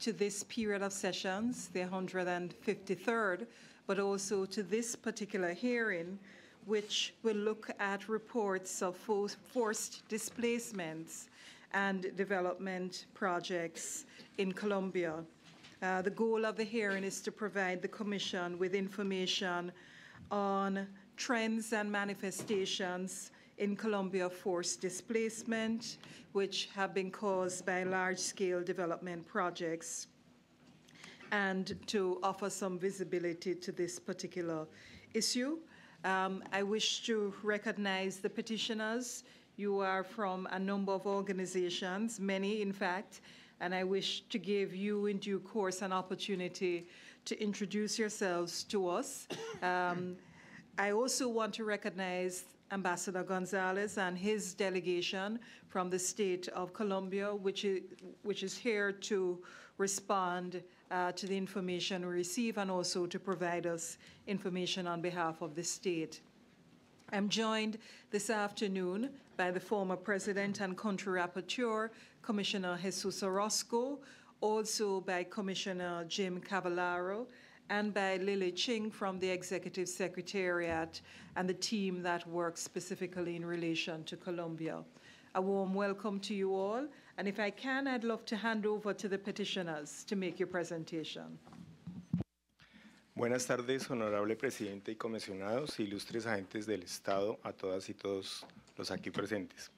to this period of sessions, the 153rd, but also to this particular hearing, which will look at reports of forced displacements and development projects in Colombia. Uh, the goal of the hearing is to provide the Commission with information on trends and manifestations in Colombia forced displacement, which have been caused by large-scale development projects, and to offer some visibility to this particular issue. Um, I wish to recognize the petitioners. You are from a number of organizations, many in fact, and I wish to give you in due course an opportunity to introduce yourselves to us. Um, I also want to recognize Ambassador Gonzalez and his delegation from the state of Colombia, which is, which is here to respond uh, to the information we receive and also to provide us information on behalf of the state. I'm joined this afternoon by the former President and Country Rapporteur, Commissioner Jesus Orozco, also by Commissioner Jim Cavallaro, and by Lily Ching from the Executive Secretariat and the team that works specifically in relation to Colombia. A warm welcome to you all, and if I can, I'd love to hand over to the petitioners to make your presentation. Buenas tardes, honorable presidente y comisionados, ilustres agentes del Estado, a todas y todos los aquí presentes.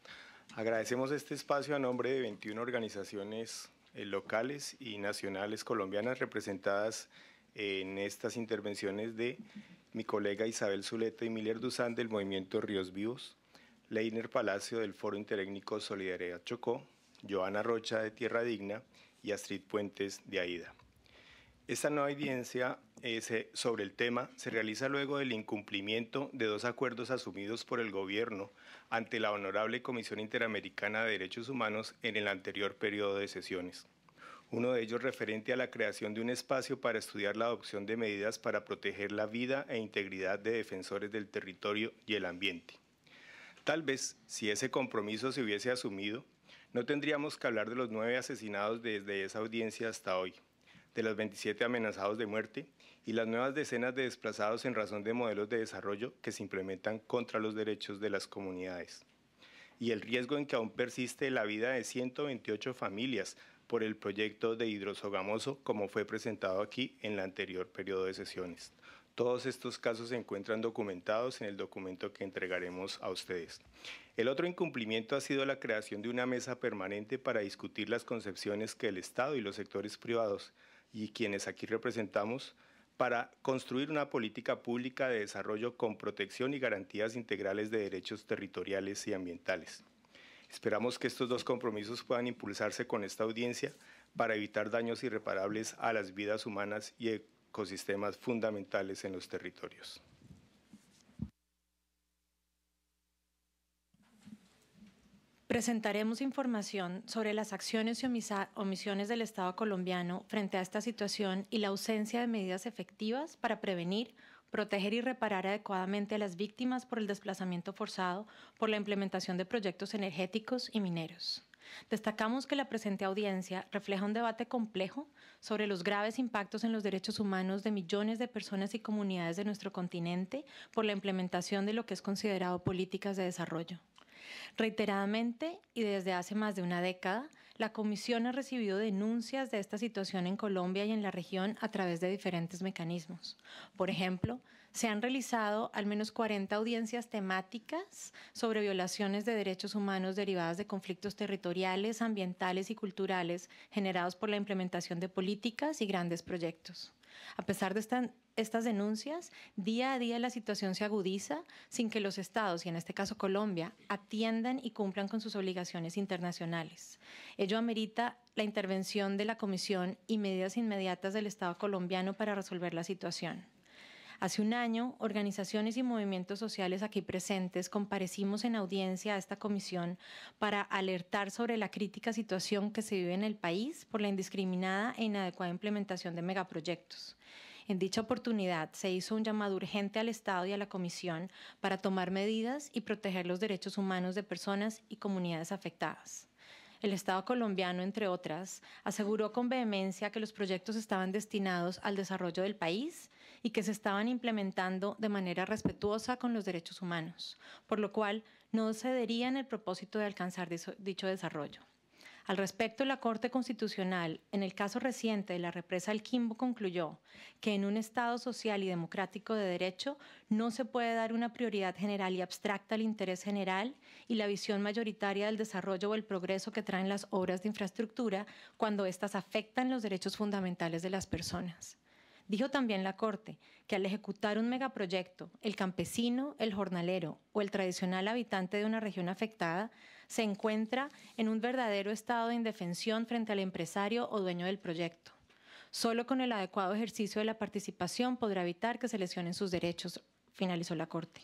Agradecemos este espacio a nombre de 21 organizaciones eh, locales y nacionales colombianas representadas en en estas intervenciones de mi colega Isabel Zuleta y Miller Duzán del Movimiento Ríos Vivos, Leiner Palacio del Foro Interétnico Solidaridad Chocó, Joana Rocha de Tierra Digna y Astrid Puentes de AIDA. Esta nueva audiencia sobre el tema se realiza luego del incumplimiento de dos acuerdos asumidos por el Gobierno ante la Honorable Comisión Interamericana de Derechos Humanos en el anterior periodo de sesiones uno de ellos referente a la creación de un espacio para estudiar la adopción de medidas para proteger la vida e integridad de defensores del territorio y el ambiente. Tal vez, si ese compromiso se hubiese asumido, no tendríamos que hablar de los nueve asesinados desde esa audiencia hasta hoy, de los 27 amenazados de muerte y las nuevas decenas de desplazados en razón de modelos de desarrollo que se implementan contra los derechos de las comunidades. Y el riesgo en que aún persiste la vida de 128 familias por el proyecto de hidrosogamoso como fue presentado aquí en el anterior periodo de sesiones. Todos estos casos se encuentran documentados en el documento que entregaremos a ustedes. El otro incumplimiento ha sido la creación de una mesa permanente para discutir las concepciones que el Estado y los sectores privados y quienes aquí representamos para construir una política pública de desarrollo con protección y garantías integrales de derechos territoriales y ambientales. Esperamos que estos dos compromisos puedan impulsarse con esta audiencia para evitar daños irreparables a las vidas humanas y ecosistemas fundamentales en los territorios. Presentaremos información sobre las acciones y omisiones del Estado colombiano frente a esta situación y la ausencia de medidas efectivas para prevenir, proteger y reparar adecuadamente a las víctimas por el desplazamiento forzado por la implementación de proyectos energéticos y mineros. Destacamos que la presente audiencia refleja un debate complejo sobre los graves impactos en los derechos humanos de millones de personas y comunidades de nuestro continente por la implementación de lo que es considerado políticas de desarrollo. Reiteradamente y desde hace más de una década, la Comisión ha recibido denuncias de esta situación en Colombia y en la región a través de diferentes mecanismos. Por ejemplo, se han realizado al menos 40 audiencias temáticas sobre violaciones de derechos humanos derivadas de conflictos territoriales, ambientales y culturales generados por la implementación de políticas y grandes proyectos. A pesar de estas denuncias, día a día la situación se agudiza sin que los estados, y en este caso Colombia, atiendan y cumplan con sus obligaciones internacionales. Ello amerita la intervención de la Comisión y medidas inmediatas del Estado colombiano para resolver la situación. Hace un año, organizaciones y movimientos sociales aquí presentes comparecimos en audiencia a esta comisión para alertar sobre la crítica situación que se vive en el país por la indiscriminada e inadecuada implementación de megaproyectos. En dicha oportunidad se hizo un llamado urgente al Estado y a la Comisión para tomar medidas y proteger los derechos humanos de personas y comunidades afectadas. El Estado colombiano, entre otras, aseguró con vehemencia que los proyectos estaban destinados al desarrollo del país y que se estaban implementando de manera respetuosa con los derechos humanos, por lo cual no cederían el propósito de alcanzar dicho desarrollo. Al respecto, la Corte Constitucional, en el caso reciente de la represa El Quimbo, concluyó que en un Estado social y democrático de derecho no se puede dar una prioridad general y abstracta al interés general y la visión mayoritaria del desarrollo o el progreso que traen las obras de infraestructura cuando éstas afectan los derechos fundamentales de las personas. Dijo también la Corte que al ejecutar un megaproyecto, el campesino, el jornalero o el tradicional habitante de una región afectada se encuentra en un verdadero estado de indefensión frente al empresario o dueño del proyecto. Solo con el adecuado ejercicio de la participación podrá evitar que se lesionen sus derechos, finalizó la Corte.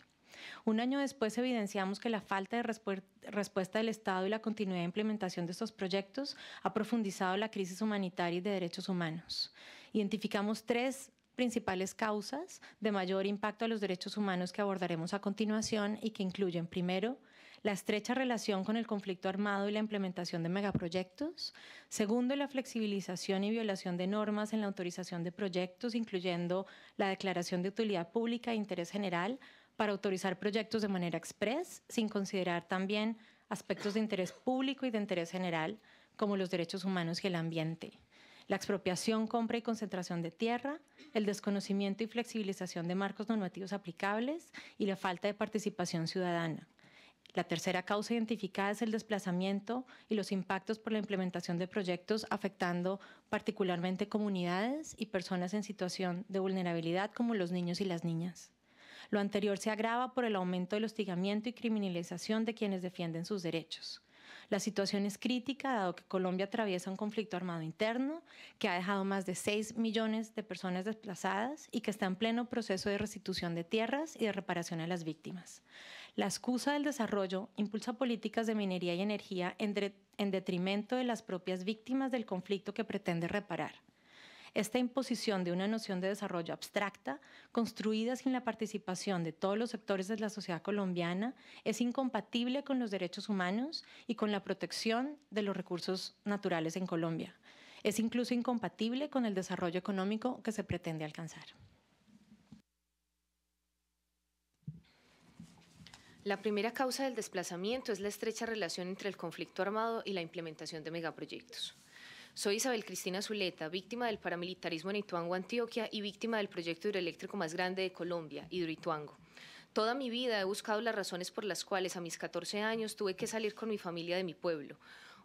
Un año después evidenciamos que la falta de respuesta del Estado y la continuidad de implementación de estos proyectos ha profundizado la crisis humanitaria y de derechos humanos. Identificamos tres principales causas de mayor impacto a los derechos humanos que abordaremos a continuación y que incluyen, primero, la estrecha relación con el conflicto armado y la implementación de megaproyectos, segundo, la flexibilización y violación de normas en la autorización de proyectos, incluyendo la declaración de utilidad pública e interés general para autorizar proyectos de manera express, sin considerar también aspectos de interés público y de interés general, como los derechos humanos y el ambiente la expropiación, compra y concentración de tierra, el desconocimiento y flexibilización de marcos normativos aplicables y la falta de participación ciudadana. La tercera causa identificada es el desplazamiento y los impactos por la implementación de proyectos afectando particularmente comunidades y personas en situación de vulnerabilidad como los niños y las niñas. Lo anterior se agrava por el aumento del hostigamiento y criminalización de quienes defienden sus derechos. La situación es crítica, dado que Colombia atraviesa un conflicto armado interno que ha dejado más de 6 millones de personas desplazadas y que está en pleno proceso de restitución de tierras y de reparación a las víctimas. La excusa del desarrollo impulsa políticas de minería y energía en, en detrimento de las propias víctimas del conflicto que pretende reparar. Esta imposición de una noción de desarrollo abstracta, construida sin la participación de todos los sectores de la sociedad colombiana, es incompatible con los derechos humanos y con la protección de los recursos naturales en Colombia. Es incluso incompatible con el desarrollo económico que se pretende alcanzar. La primera causa del desplazamiento es la estrecha relación entre el conflicto armado y la implementación de megaproyectos. Soy Isabel Cristina Zuleta, víctima del paramilitarismo en Ituango, Antioquia y víctima del proyecto hidroeléctrico más grande de Colombia, Hidroituango. Toda mi vida he buscado las razones por las cuales a mis 14 años tuve que salir con mi familia de mi pueblo.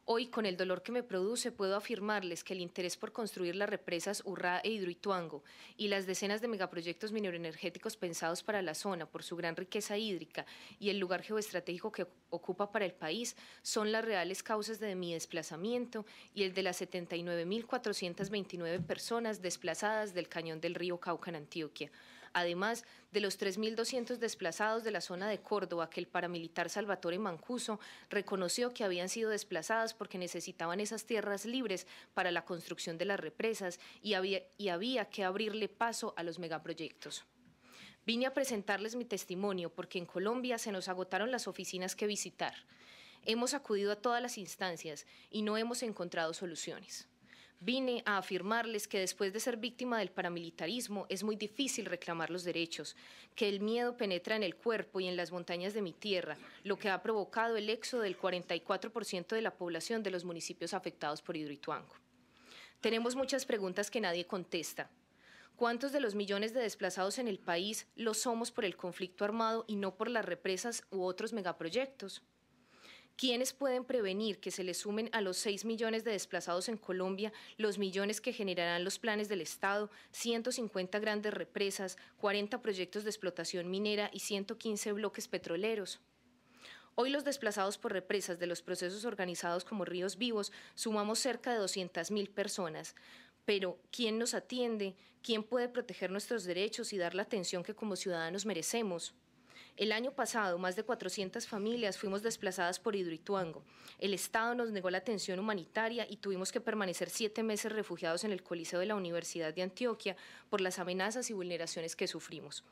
Hoy, con el dolor que me produce, puedo afirmarles que el interés por construir las represas Urrá e Hidroituango y las decenas de megaproyectos mineroenergéticos pensados para la zona por su gran riqueza hídrica y el lugar geoestratégico que ocupa para el país son las reales causas de mi desplazamiento y el de las 79.429 personas desplazadas del cañón del río Cauca en Antioquia además de los 3.200 desplazados de la zona de Córdoba que el paramilitar Salvatore Mancuso reconoció que habían sido desplazados porque necesitaban esas tierras libres para la construcción de las represas y había, y había que abrirle paso a los megaproyectos. Vine a presentarles mi testimonio porque en Colombia se nos agotaron las oficinas que visitar. Hemos acudido a todas las instancias y no hemos encontrado soluciones. Vine a afirmarles que después de ser víctima del paramilitarismo es muy difícil reclamar los derechos, que el miedo penetra en el cuerpo y en las montañas de mi tierra, lo que ha provocado el éxodo del 44% de la población de los municipios afectados por Hidroituango. Tenemos muchas preguntas que nadie contesta. ¿Cuántos de los millones de desplazados en el país lo somos por el conflicto armado y no por las represas u otros megaproyectos? ¿Quiénes pueden prevenir que se le sumen a los 6 millones de desplazados en Colombia los millones que generarán los planes del Estado, 150 grandes represas, 40 proyectos de explotación minera y 115 bloques petroleros? Hoy los desplazados por represas de los procesos organizados como Ríos Vivos sumamos cerca de 200.000 personas. Pero, ¿quién nos atiende? ¿Quién puede proteger nuestros derechos y dar la atención que como ciudadanos merecemos? El año pasado, más de 400 familias fuimos desplazadas por Hidroituango. El Estado nos negó la atención humanitaria y tuvimos que permanecer siete meses refugiados en el Coliseo de la Universidad de Antioquia por las amenazas y vulneraciones que sufrimos.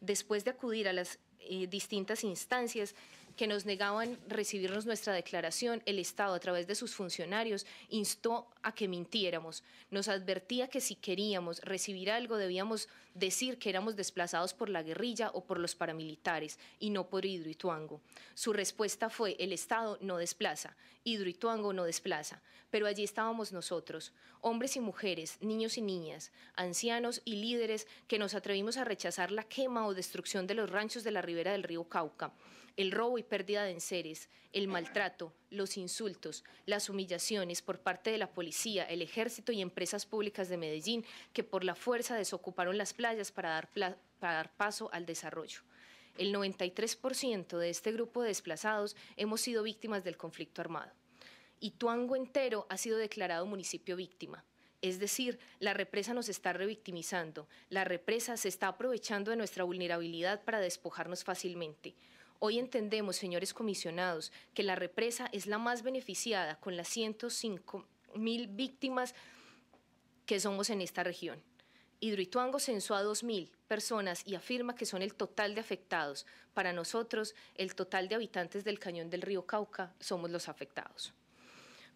Después de acudir a las eh, distintas instancias, que nos negaban recibirnos nuestra declaración, el Estado a través de sus funcionarios instó a que mintiéramos, nos advertía que si queríamos recibir algo debíamos decir que éramos desplazados por la guerrilla o por los paramilitares y no por Hidroituango. Su respuesta fue el Estado no desplaza, Hidroituango no desplaza, pero allí estábamos nosotros, hombres y mujeres, niños y niñas, ancianos y líderes que nos atrevimos a rechazar la quema o destrucción de los ranchos de la ribera del río Cauca el robo y pérdida de enseres, el maltrato, los insultos, las humillaciones por parte de la policía, el ejército y empresas públicas de Medellín que por la fuerza desocuparon las playas para dar, paso al desarrollo. El 93% de este grupo de desplazados hemos sido víctimas del conflicto armado. Y Tuango entero ha sido declarado municipio víctima. Es decir, la represa nos está revictimizando, la represa se está aprovechando de nuestra vulnerabilidad para despojarnos fácilmente. Hoy entendemos, señores comisionados, que la represa es la más beneficiada con las 105 mil víctimas que somos en esta región. Hidroituango censó a 2.000 personas y afirma que son el total de afectados. Para nosotros, el total de habitantes del cañón del río Cauca somos los afectados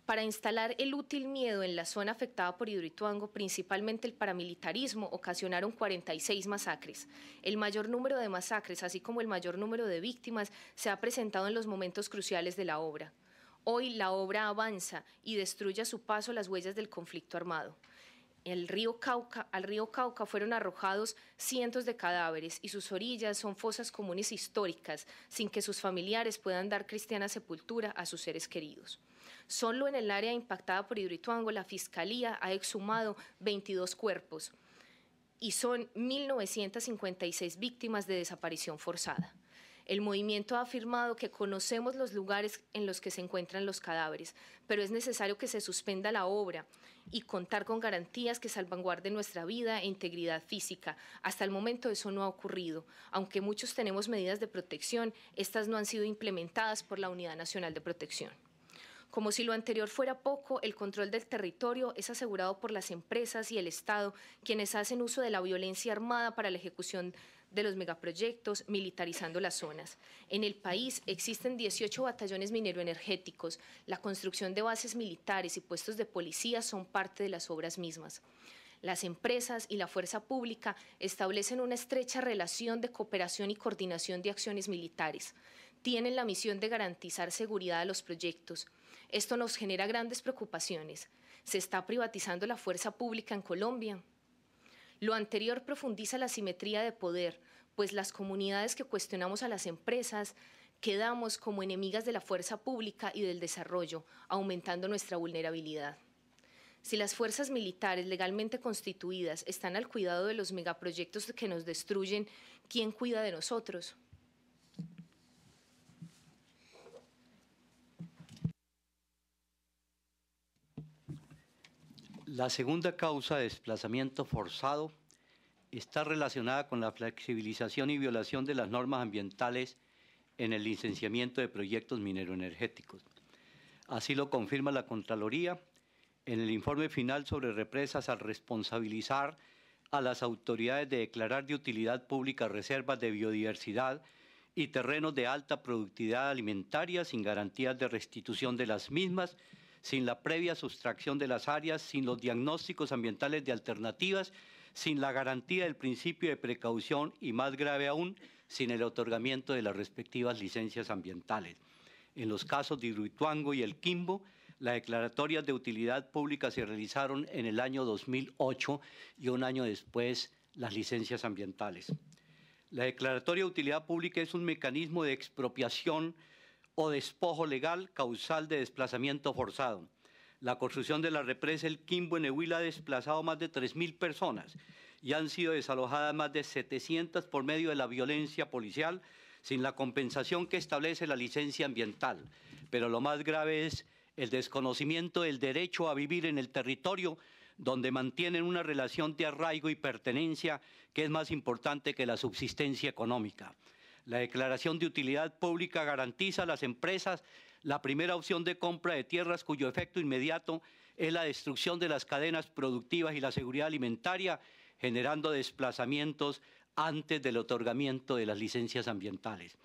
para instalar el útil miedo en la zona afectada por Hidroituango, principalmente el paramilitarismo, ocasionaron 46 masacres. El mayor número de masacres, así como el mayor número de víctimas, se ha presentado en los momentos cruciales de la obra. Hoy la obra avanza y destruye a su paso las huellas del conflicto armado. al río Cauca fueron arrojados cientos de cadáveres y sus orillas son fosas comunes históricas, sin que sus familiares puedan dar cristiana sepultura a sus seres queridos. Solo en el área impactada por Hidroituango, la Fiscalía ha exhumado 22 cuerpos y son 1.956 víctimas de desaparición forzada. El movimiento ha afirmado que conocemos los lugares en los que se encuentran los cadáveres, pero es necesario que se suspenda la obra y contar con garantías que salvaguarden nuestra vida e integridad física. Hasta el momento eso no ha ocurrido. Aunque muchos tenemos medidas de protección, estas no han sido implementadas por la Unidad Nacional de Protección. Como si lo anterior fuera poco, el control del territorio es asegurado por las empresas y el Estado, quienes hacen uso de la violencia armada para la ejecución de los megaproyectos, militarizando las zonas. En el país existen 18 batallones mineroenergéticos. La construcción de bases militares y puestos de policía son parte de las obras mismas. Las empresas y la fuerza pública establecen una estrecha relación de cooperación y coordinación de acciones militares. Tienen la misión de garantizar seguridad a los proyectos esto nos genera grandes preocupaciones. Se está privatizando la fuerza pública en Colombia. Lo anterior profundiza la simetría de poder, pues las comunidades que cuestionamos a las empresas quedamos como enemigas de la fuerza pública y del desarrollo, aumentando nuestra vulnerabilidad. Si las fuerzas militares legalmente constituidas están al cuidado de los megaproyectos que nos destruyen, ¿quién cuida de nosotros? La segunda causa de desplazamiento forzado está relacionada con la flexibilización y violación de las normas ambientales en el licenciamiento de proyectos mineroenergéticos. Así lo confirma la Contraloría en el informe final sobre represas al responsabilizar a las autoridades de declarar de utilidad pública reservas de biodiversidad y terrenos de alta productividad alimentaria sin garantías de restitución de las mismas sin la previa sustracción de las áreas, sin los diagnósticos ambientales de alternativas, sin la garantía del principio de precaución y, más grave aún, sin el otorgamiento de las respectivas licencias ambientales. En los casos de Hidroituango y el Quimbo, las declaratorias de utilidad pública se realizaron en el año 2008 y un año después las licencias ambientales. La declaratoria de utilidad pública es un mecanismo de expropiación o despojo legal causal de desplazamiento forzado. La construcción de la represa El Quimbo en Ehuila ha desplazado más de 3.000 personas y han sido desalojadas más de 700 por medio de la violencia policial sin la compensación que establece la licencia ambiental. Pero lo más grave es el desconocimiento del derecho a vivir en el territorio donde mantienen una relación de arraigo y pertenencia que es más importante que la subsistencia económica. La declaración de utilidad pública garantiza a las empresas la primera opción de compra de tierras cuyo efecto inmediato es la destrucción de las cadenas productivas y la seguridad alimentaria, generando desplazamientos antes del otorgamiento de las licencias ambientales.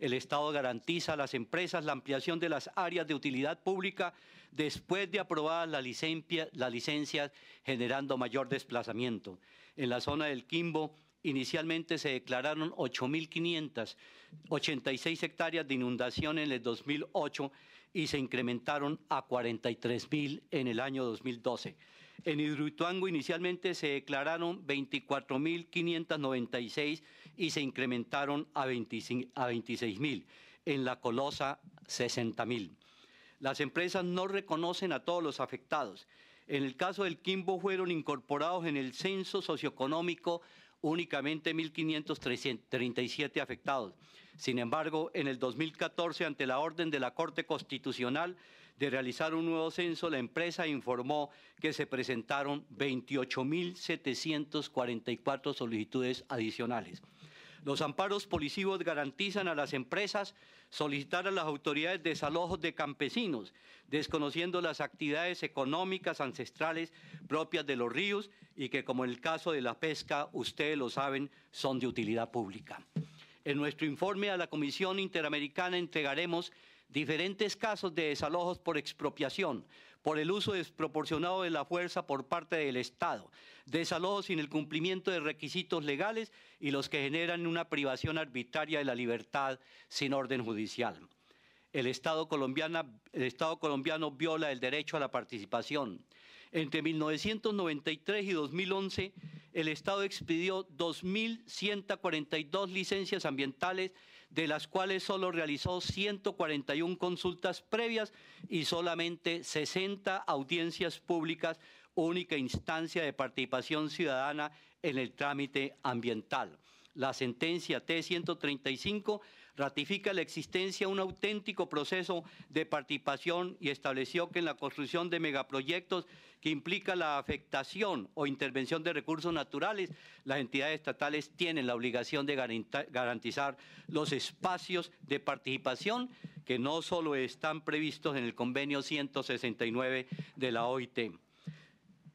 El Estado garantiza a las empresas la ampliación de las áreas de utilidad pública después de aprobadas las licencias, generando mayor desplazamiento. En la zona del Quimbo, Inicialmente se declararon 8.586 hectáreas de inundación en el 2008 y se incrementaron a 43.000 en el año 2012. En Hidruituango inicialmente se declararon 24.596 y se incrementaron a, a 26.000. En La Colosa, 60.000. Las empresas no reconocen a todos los afectados. En el caso del Quimbo fueron incorporados en el censo socioeconómico únicamente 1.537 afectados. Sin embargo, en el 2014, ante la orden de la Corte Constitucional de realizar un nuevo censo, la empresa informó que se presentaron 28.744 solicitudes adicionales. Los amparos policivos garantizan a las empresas solicitar a las autoridades desalojos de campesinos, desconociendo las actividades económicas ancestrales propias de los ríos y que, como en el caso de la pesca, ustedes lo saben, son de utilidad pública. En nuestro informe a la Comisión Interamericana entregaremos diferentes casos de desalojos por expropiación, por el uso desproporcionado de la fuerza por parte del Estado, desalojos sin el cumplimiento de requisitos legales y los que generan una privación arbitraria de la libertad sin orden judicial. El Estado, el Estado colombiano viola el derecho a la participación. Entre 1993 y 2011, el Estado expidió 2.142 licencias ambientales de las cuales solo realizó 141 consultas previas y solamente 60 audiencias públicas, única instancia de participación ciudadana en el trámite ambiental. La sentencia T-135 ratifica la existencia de un auténtico proceso de participación y estableció que en la construcción de megaproyectos que implica la afectación o intervención de recursos naturales, las entidades estatales tienen la obligación de garantizar los espacios de participación que no solo están previstos en el convenio 169 de la OIT.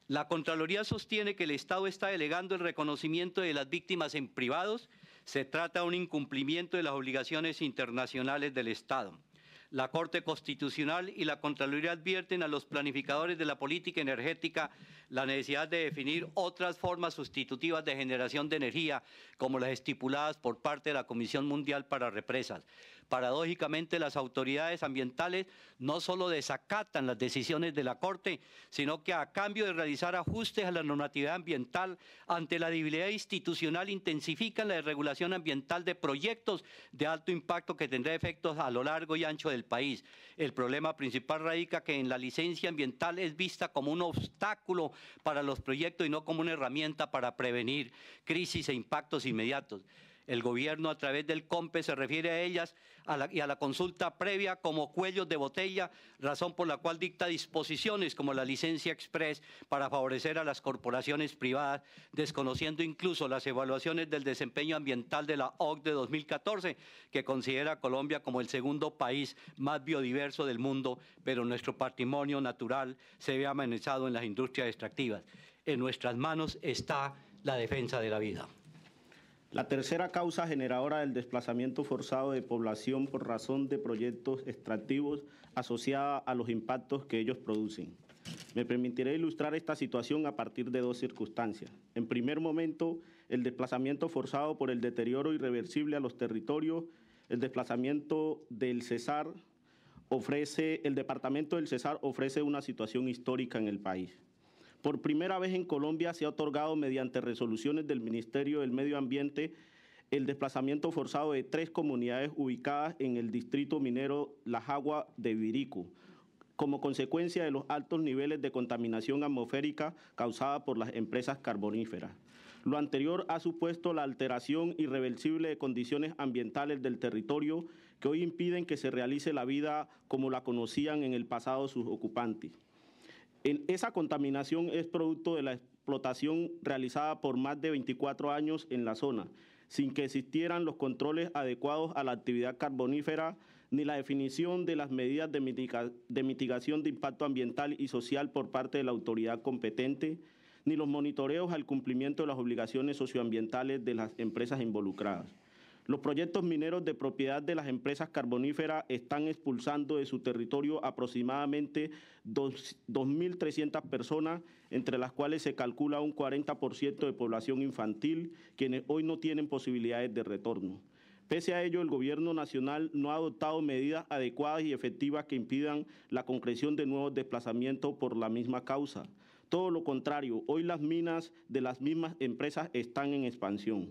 La Contraloría sostiene que el Estado está delegando el reconocimiento de las víctimas en privados se trata de un incumplimiento de las obligaciones internacionales del Estado. La Corte Constitucional y la Contraloría advierten a los planificadores de la política energética la necesidad de definir otras formas sustitutivas de generación de energía, como las estipuladas por parte de la Comisión Mundial para Represas. Paradójicamente, las autoridades ambientales no solo desacatan las decisiones de la Corte, sino que a cambio de realizar ajustes a la normatividad ambiental ante la debilidad institucional intensifican la desregulación ambiental de proyectos de alto impacto que tendrá efectos a lo largo y ancho del país. El problema principal radica que en la licencia ambiental es vista como un obstáculo para los proyectos y no como una herramienta para prevenir crisis e impactos inmediatos. El gobierno a través del COMPE se refiere a ellas y a la consulta previa como cuellos de botella, razón por la cual dicta disposiciones como la licencia express para favorecer a las corporaciones privadas, desconociendo incluso las evaluaciones del desempeño ambiental de la OCDE de 2014, que considera a Colombia como el segundo país más biodiverso del mundo, pero nuestro patrimonio natural se ve amenazado en las industrias extractivas. En nuestras manos está la defensa de la vida. La tercera causa generadora del desplazamiento forzado de población por razón de proyectos extractivos asociada a los impactos que ellos producen. Me permitiré ilustrar esta situación a partir de dos circunstancias. En primer momento, el desplazamiento forzado por el deterioro irreversible a los territorios, el desplazamiento del Cesar ofrece, el departamento del Cesar ofrece una situación histórica en el país. Por primera vez en Colombia se ha otorgado mediante resoluciones del Ministerio del Medio Ambiente el desplazamiento forzado de tres comunidades ubicadas en el distrito minero La Jagua de Viricu, como consecuencia de los altos niveles de contaminación atmosférica causada por las empresas carboníferas. Lo anterior ha supuesto la alteración irreversible de condiciones ambientales del territorio que hoy impiden que se realice la vida como la conocían en el pasado sus ocupantes esa contaminación es producto de la explotación realizada por más de 24 años en la zona, sin que existieran los controles adecuados a la actividad carbonífera ni la definición de las medidas de, de mitigación de impacto ambiental y social por parte de la autoridad competente, ni los monitoreos al cumplimiento de las obligaciones socioambientales de las empresas involucradas. Los proyectos mineros de propiedad de las empresas carboníferas están expulsando de su territorio aproximadamente 2.300 personas, entre las cuales se calcula un 40% de población infantil, quienes hoy no tienen posibilidades de retorno. Pese a ello, el Gobierno Nacional no ha adoptado medidas adecuadas y efectivas que impidan la concreción de nuevos desplazamientos por la misma causa. Todo lo contrario, hoy las minas de las mismas empresas están en expansión.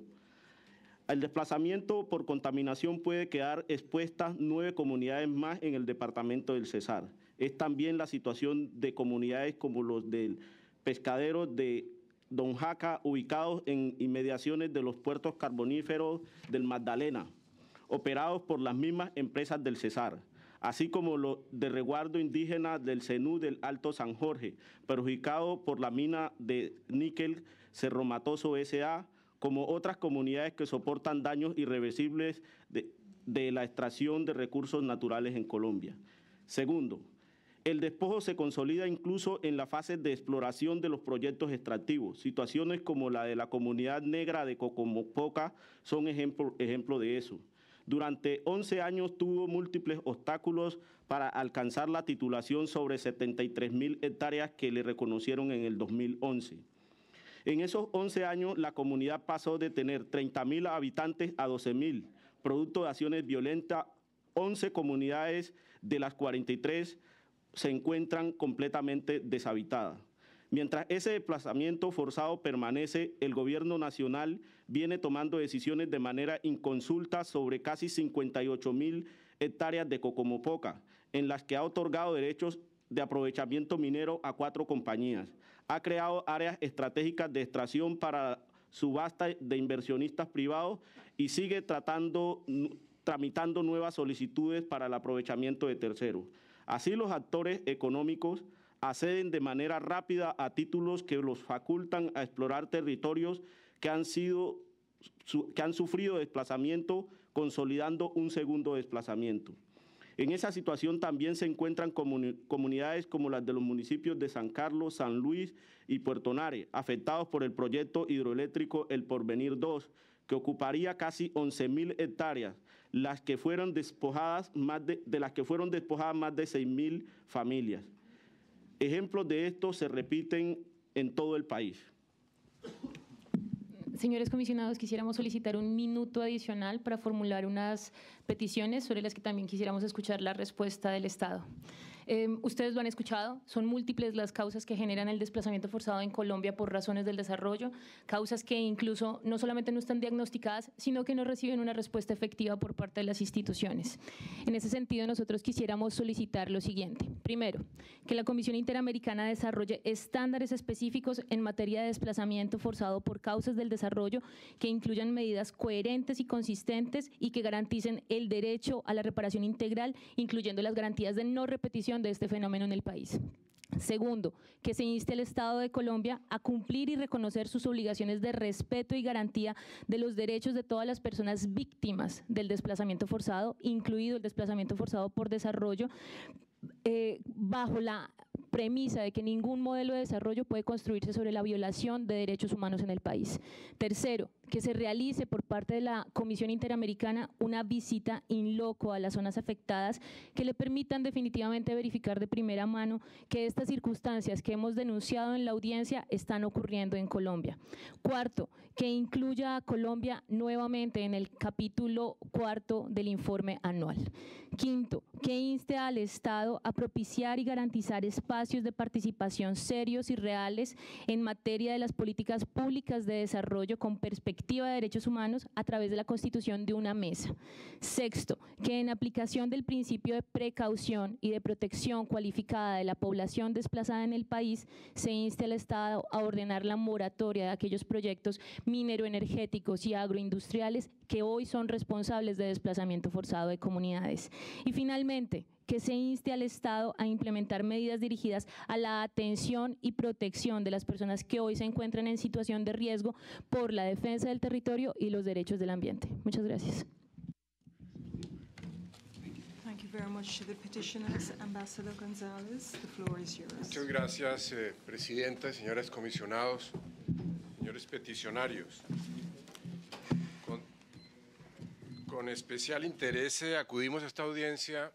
El desplazamiento por contaminación puede quedar expuestas nueve comunidades más en el departamento del Cesar. Es también la situación de comunidades como los del pescadero de Don Jaca, ubicados en inmediaciones de los puertos carboníferos del Magdalena, operados por las mismas empresas del Cesar así como los de reguardo indígena del CENU del Alto San Jorge, perjudicado por la mina de níquel Cerro Matoso S.A., como otras comunidades que soportan daños irreversibles de, la extracción de recursos naturales en Colombia. Segundo, el despojo se consolida incluso en la fase de exploración de los proyectos extractivos. Situaciones como la de la comunidad negra de Cocomopoca son ejemplo, ejemplo de eso. Durante 11 años tuvo múltiples obstáculos para alcanzar la titulación sobre 73 mil hectáreas que le reconocieron en el 2011. En esos 11 años, la comunidad pasó de tener 30.000 habitantes a 12.000, producto de acciones violentas. 11 comunidades de las 43 se encuentran completamente deshabitadas. Mientras ese desplazamiento forzado permanece, el gobierno nacional viene tomando decisiones de manera inconsulta sobre casi 58 mil hectáreas de Cocomopoca, en las que ha otorgado derechos de aprovechamiento minero a cuatro compañías ha creado áreas estratégicas de extracción para subasta de inversionistas privados y sigue tratando, tramitando nuevas solicitudes para el aprovechamiento de terceros. Así los actores económicos acceden de manera rápida a títulos que los facultan a explorar territorios que han, sido, que han sufrido desplazamiento, consolidando un segundo desplazamiento. En esa situación también se encuentran comunidades como las de los municipios de San Carlos, San Luis y Puerto Nare, afectados por el proyecto hidroeléctrico El Porvenir 2, que ocuparía casi 11.000 hectáreas, las que fueron despojadas más de, las que fueron despojadas más de 6.000 familias. Ejemplos de esto se repiten en todo el país señores comisionados, quisiéramos solicitar un minuto adicional para formular unas peticiones sobre las que también quisiéramos escuchar la respuesta del Estado. Em, ustedes lo han escuchado, son múltiples las causas que generan el desplazamiento forzado en Colombia por razones del desarrollo, causas que incluso no solamente no están diagnosticadas, sino que no reciben una respuesta efectiva por parte de las instituciones. En ese sentido, nosotros quisiéramos solicitar lo siguiente. Primero, que la Comisión Interamericana desarrolle estándares específicos en materia de desplazamiento forzado por causas del desarrollo que incluyan medidas coherentes y consistentes y que garanticen el derecho a la reparación integral, incluyendo las garantías de no repetición de este fenómeno en el país. Segundo, que se inste al Estado de Colombia a cumplir y reconocer sus obligaciones de respeto y garantía de los derechos de todas las personas víctimas del desplazamiento forzado, incluido el desplazamiento forzado por desarrollo, eh, bajo la premisa de que ningún modelo de desarrollo puede construirse sobre la violación de derechos humanos en el país. Tercero, que se realice por parte de la Comisión Interamericana una visita in loco a las zonas afectadas que le permitan definitivamente verificar de primera mano que estas circunstancias que hemos denunciado en la audiencia están ocurriendo en Colombia. Cuarto, que incluya a Colombia nuevamente en el capítulo cuarto del informe anual. Quinto, que inste al Estado a propiciar y garantizar espacios de participación serios y reales en materia de las políticas públicas de desarrollo con perspectiva de derechos humanos a través de la constitución de una mesa. Sexto, que en aplicación del principio de precaución y de protección cualificada de la población desplazada en el país, se inste al Estado a ordenar la moratoria de aquellos proyectos mineroenergéticos y agroindustriales que hoy son responsables de desplazamiento forzado de comunidades. Y finalmente, que se inste al Estado a implementar medidas dirigidas a la atención y protección de las personas que hoy se encuentran en situación de riesgo por la defensa del territorio y los derechos del ambiente. Muchas gracias. Muchas gracias, eh, Presidenta, señores comisionados, señores peticionarios. Con, especial interés eh, acudimos a esta audiencia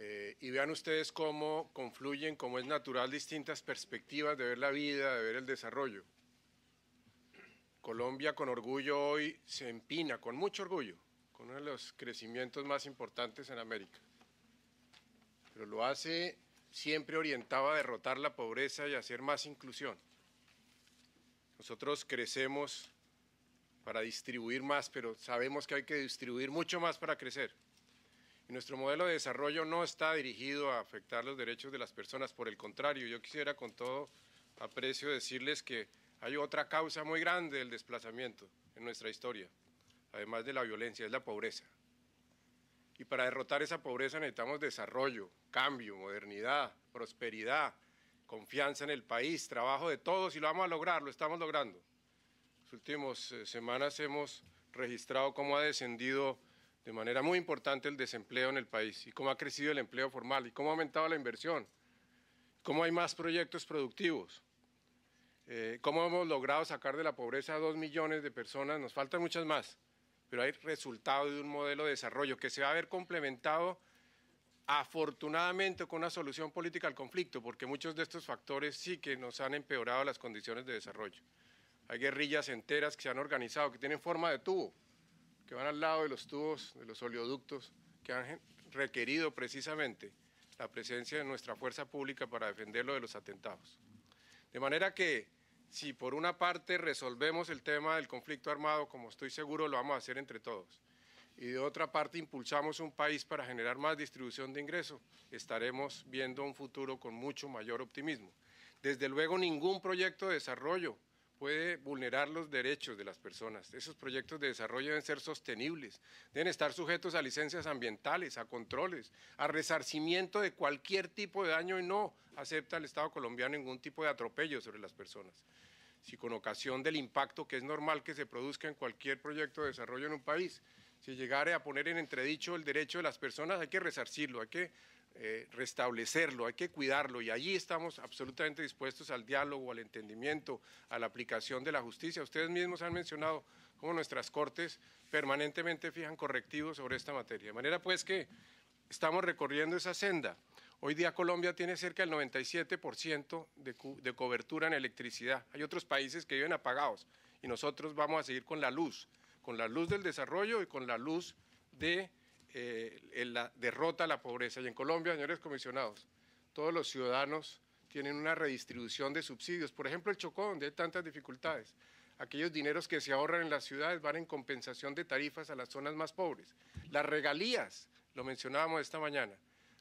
eh, y vean ustedes cómo confluyen, como es natural, distintas perspectivas de ver la vida, de ver el desarrollo. Colombia con orgullo hoy se empina, con mucho orgullo, con uno de los crecimientos más importantes en América. Pero lo hace siempre orientado a derrotar la pobreza y hacer más inclusión. Nosotros crecemos para distribuir más, pero sabemos que hay que distribuir mucho más para crecer. Nuestro modelo de desarrollo no está dirigido a afectar los derechos de las personas, por el contrario, yo quisiera con todo aprecio decirles que hay otra causa muy grande del desplazamiento en nuestra historia, además de la violencia, es la pobreza. Y para derrotar esa pobreza necesitamos desarrollo, cambio, modernidad, prosperidad, confianza en el país, trabajo de todos y lo vamos a lograr, lo estamos logrando. Las últimas eh, semanas hemos registrado cómo ha descendido de manera muy importante el desempleo en el país y cómo ha crecido el empleo formal y cómo ha aumentado la inversión, cómo hay más proyectos productivos, eh, cómo hemos logrado sacar de la pobreza a dos millones de personas, nos faltan muchas más, pero hay resultado de un modelo de desarrollo que se va a ver complementado afortunadamente con una solución política al conflicto, porque muchos de estos factores sí que nos han empeorado las condiciones de desarrollo. Hay guerrillas enteras que se han organizado, que tienen forma de tubo, que van al lado de los tubos, de los oleoductos, que han requerido precisamente la presencia de nuestra fuerza pública para defenderlo de los atentados. De manera que si por una parte resolvemos el tema del conflicto armado, como estoy seguro lo vamos a hacer entre todos, y de otra parte impulsamos un país para generar más distribución de ingresos, estaremos viendo un futuro con mucho mayor optimismo. Desde luego ningún proyecto de desarrollo puede vulnerar los derechos de las personas. Esos proyectos de desarrollo deben ser sostenibles, deben estar sujetos a licencias ambientales, a controles, a resarcimiento de cualquier tipo de daño y no acepta el Estado colombiano ningún tipo de atropello sobre las personas. Si con ocasión del impacto que es normal que se produzca en cualquier proyecto de desarrollo en un país, si llegare a poner en entredicho el derecho de las personas, hay que resarcirlo, hay que eh, restablecerlo, hay que cuidarlo y allí estamos absolutamente dispuestos al diálogo, al entendimiento, a la aplicación de la justicia. Ustedes mismos han mencionado cómo nuestras cortes permanentemente fijan correctivos sobre esta materia. De manera pues que estamos recorriendo esa senda. Hoy día Colombia tiene cerca del 97% de, de cobertura en electricidad. Hay otros países que viven apagados y nosotros vamos a seguir con la luz, con la luz del desarrollo y con la luz de eh, en la, derrota a la pobreza. Y en Colombia, señores comisionados, todos los ciudadanos tienen una redistribución de subsidios. Por ejemplo, el Chocó, donde hay tantas dificultades. Aquellos dineros que se ahorran en las ciudades van en compensación de tarifas a las zonas más pobres. Las regalías, lo mencionábamos esta mañana,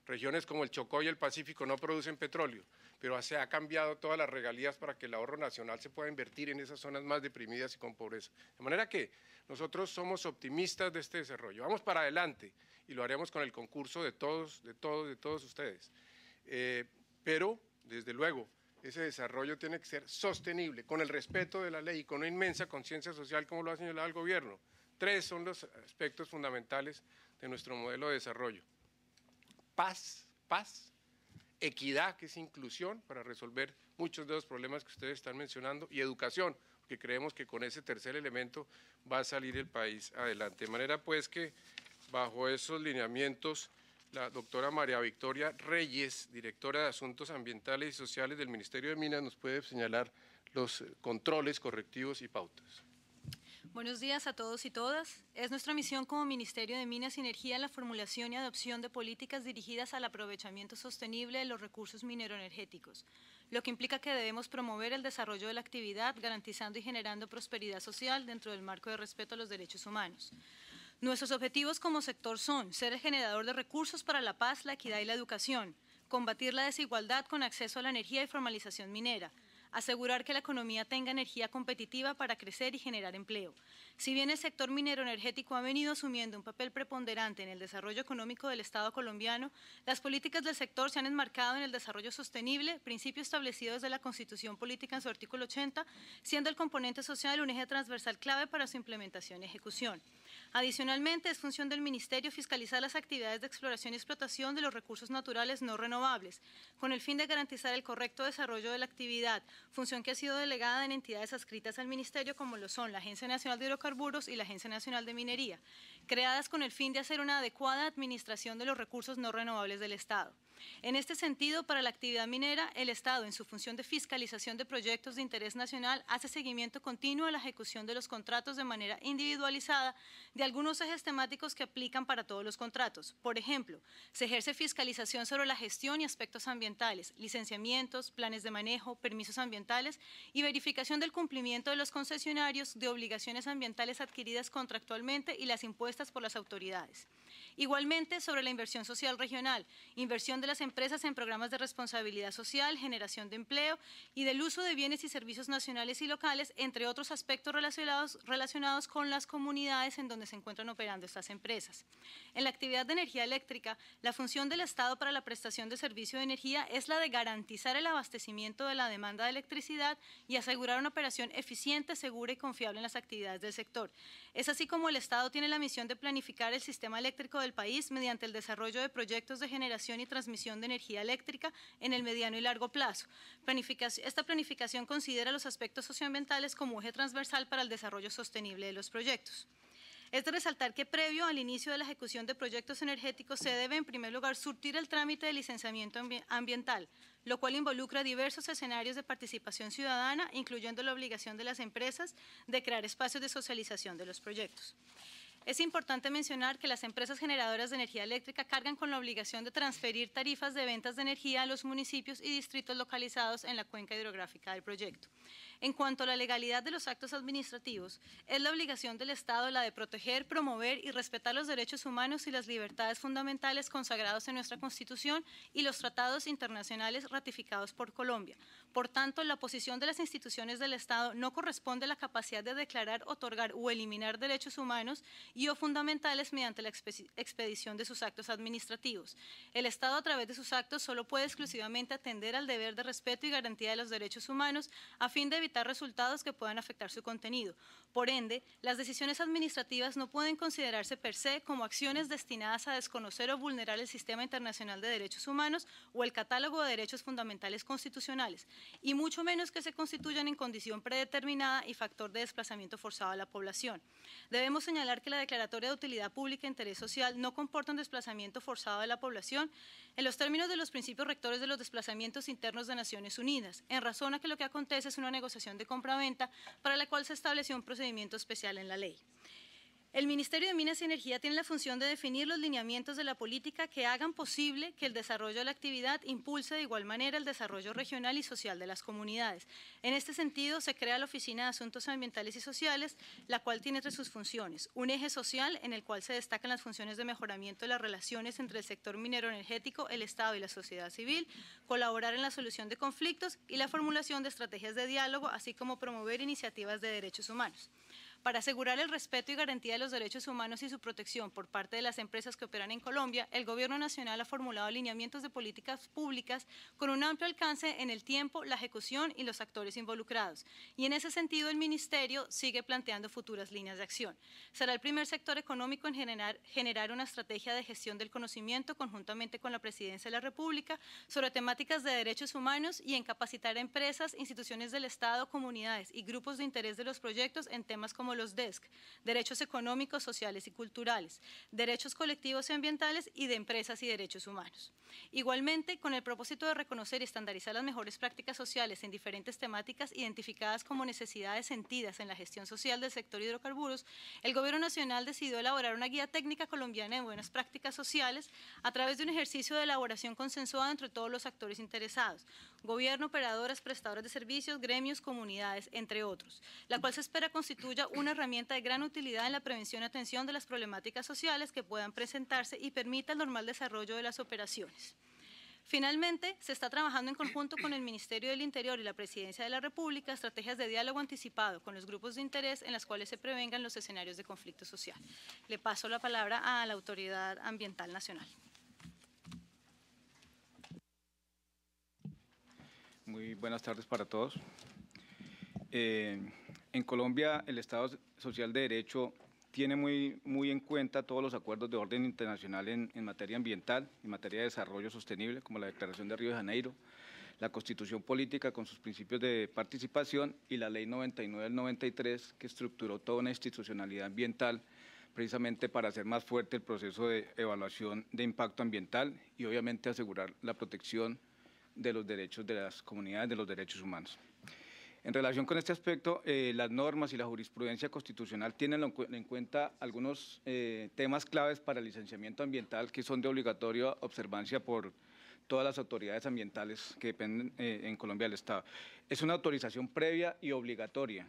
regiones como el Chocó y el Pacífico no producen petróleo pero se ha cambiado todas las regalías para que el ahorro nacional se pueda invertir en esas zonas más deprimidas y con pobreza. De manera que nosotros somos optimistas de este desarrollo. Vamos para adelante y lo haremos con el concurso de todos, de todos, de todos ustedes. Eh, pero, desde luego, ese desarrollo tiene que ser sostenible, con el respeto de la ley y con una inmensa conciencia social, como lo ha señalado el gobierno. Tres son los aspectos fundamentales de nuestro modelo de desarrollo. Paz, paz, equidad, que es inclusión, para resolver muchos de los problemas que ustedes están mencionando, y educación, que creemos que con ese tercer elemento va a salir el país adelante. De manera pues que bajo esos lineamientos, la doctora María Victoria Reyes, directora de Asuntos Ambientales y Sociales del Ministerio de Minas, nos puede señalar los eh, controles correctivos y pautas. Buenos días a todos y todas. Es nuestra misión como Ministerio de Minas y Energía la formulación y adopción de políticas dirigidas al aprovechamiento sostenible de los recursos mineroenergéticos, lo que implica que debemos promover el desarrollo de la actividad, garantizando y generando prosperidad social dentro del marco de respeto a los derechos humanos. Nuestros objetivos como sector son ser el generador de recursos para la paz, la equidad y la educación, combatir la desigualdad con acceso a la energía y formalización minera, asegurar que la economía tenga energía competitiva para crecer y generar empleo, si bien el sector minero energético ha venido asumiendo un papel preponderante en el desarrollo económico del Estado colombiano, las políticas del sector se han enmarcado en el desarrollo sostenible, principio establecido desde la Constitución Política en su artículo 80, siendo el componente social un eje transversal clave para su implementación y ejecución. Adicionalmente, es función del Ministerio fiscalizar las actividades de exploración y explotación de los recursos naturales no renovables, con el fin de garantizar el correcto desarrollo de la actividad, función que ha sido delegada en entidades adscritas al Ministerio como lo son la Agencia Nacional de Hidrocarburos, Arburos y la Agencia Nacional de Minería, creadas con el fin de hacer una adecuada administración de los recursos no renovables del Estado. En este sentido, para la actividad minera, el Estado, en su función de fiscalización de proyectos de interés nacional, hace seguimiento continuo a la ejecución de los contratos de manera individualizada de algunos ejes temáticos que aplican para todos los contratos. Por ejemplo, se ejerce fiscalización sobre la gestión y aspectos ambientales, licenciamientos, planes de manejo, permisos ambientales y verificación del cumplimiento de los concesionarios de obligaciones ambientales adquiridas contractualmente y las impuestas por las autoridades. Igualmente, sobre la inversión social regional, inversión de las empresas en programas de responsabilidad social, generación de empleo y del uso de bienes y servicios nacionales y locales, entre otros aspectos relacionados, relacionados con las comunidades en donde se encuentran operando estas empresas. En la actividad de energía eléctrica, la función del Estado para la prestación de servicio de energía es la de garantizar el abastecimiento de la demanda de electricidad y asegurar una operación eficiente, segura y confiable en las actividades del sector. Es así como el Estado tiene la misión de planificar el sistema eléctrico del país mediante el desarrollo de proyectos de generación y transmisión de energía eléctrica en el mediano y largo plazo. esta planificación considera los aspectos socioambientales como eje transversal para el desarrollo sostenible de los proyectos. Es de resaltar que previo al inicio de la ejecución de proyectos energéticos se debe en primer lugar surtir el trámite de licenciamiento ambiental, lo cual involucra diversos escenarios de participación ciudadana, incluyendo la obligación de las empresas de crear espacios de socialización de los proyectos. Es importante mencionar que las empresas generadoras de energía eléctrica cargan con la obligación de transferir tarifas de ventas de energía a los municipios y distritos localizados en la cuenca hidrográfica del proyecto. En cuanto a la legalidad de los actos administrativos, es la obligación del Estado la de proteger, promover y respetar los derechos humanos y las libertades fundamentales consagrados en nuestra Constitución y los tratados internacionales ratificados por Colombia, por tanto, la posición de las instituciones del Estado no corresponde a la capacidad de declarar, otorgar o eliminar derechos humanos y o fundamentales mediante la expedición de sus actos administrativos. El Estado a través de sus actos solo puede exclusivamente atender al deber de respeto y garantía de los derechos humanos a fin de evitar resultados que puedan afectar su contenido. Por ende, las decisiones administrativas no pueden considerarse per se como acciones destinadas a desconocer o vulnerar el sistema internacional de derechos humanos o el catálogo de derechos fundamentales constitucionales, y mucho menos que se constituyan en condición predeterminada y factor de desplazamiento forzado de la población. Debemos señalar que la Declaratoria de Utilidad Pública e Interés Social no comporta un desplazamiento forzado de la población en los términos de los principios rectores de los desplazamientos internos de Naciones Unidas, en razón a que lo que acontece es una negociación de compra-venta para la cual se estableció un procedimiento especial en la ley. El Ministerio de Minas y Energía tiene la función de definir los lineamientos de la política que hagan posible que el desarrollo de la actividad impulse de igual manera el desarrollo regional y social de las comunidades. En este sentido, se crea la Oficina de Asuntos Ambientales y Sociales, la cual tiene entre sus funciones un eje social en el cual se destacan las funciones de mejoramiento de las relaciones entre el sector minero energético, el Estado y la sociedad civil, colaborar en la solución de conflictos y la formulación de estrategias de diálogo, así como promover iniciativas de derechos humanos. Para asegurar el respeto y garantía de los derechos humanos y su protección por parte de las empresas que operan en Colombia, el Gobierno Nacional ha formulado alineamientos de políticas públicas con un amplio alcance en el tiempo, la ejecución y los actores involucrados. Y en ese sentido, el Ministerio sigue planteando futuras líneas de acción. Será el primer sector económico en generar, generar una estrategia de gestión del conocimiento conjuntamente con la Presidencia de la República sobre temáticas de derechos humanos y en capacitar a empresas, instituciones del Estado, comunidades y grupos de interés de los proyectos en temas como como los DESC, derechos económicos, sociales y culturales, derechos colectivos y ambientales y de empresas y derechos humanos. Igualmente, con el propósito de reconocer y estandarizar las mejores prácticas sociales en diferentes temáticas identificadas como necesidades sentidas en la gestión social del sector hidrocarburos, el Gobierno Nacional decidió elaborar una guía técnica colombiana de buenas prácticas sociales a través de un ejercicio de elaboración consensuada entre todos los actores interesados, gobierno, operadoras, prestadores de servicios, gremios, comunidades, entre otros, la cual se espera constituya una herramienta de gran utilidad en la prevención y atención de las problemáticas sociales que puedan presentarse y permita el normal desarrollo de las operaciones. Finalmente, se está trabajando en conjunto con el Ministerio del Interior y la Presidencia de la República estrategias de diálogo anticipado con los grupos de interés en las cuales se prevengan los escenarios de conflicto social. Le paso la palabra a la Autoridad Ambiental Nacional. Muy buenas tardes para todos. Eh, en Colombia, el Estado Social de Derecho tiene muy, muy en cuenta todos los acuerdos de orden internacional en, en, materia ambiental, en materia de desarrollo sostenible, como la Declaración de Río de Janeiro, la Constitución Política con sus principios de participación y la Ley 99 del 93, que estructuró toda una institucionalidad ambiental precisamente para hacer más fuerte el proceso de evaluación de impacto ambiental y obviamente asegurar la protección de los derechos de las comunidades, de los derechos humanos. En relación con este aspecto, eh, las normas y la jurisprudencia constitucional tienen en cuenta algunos eh, temas claves para el licenciamiento ambiental que son de obligatoria observancia por todas las autoridades ambientales que dependen eh, en Colombia del Estado. Es una autorización previa y obligatoria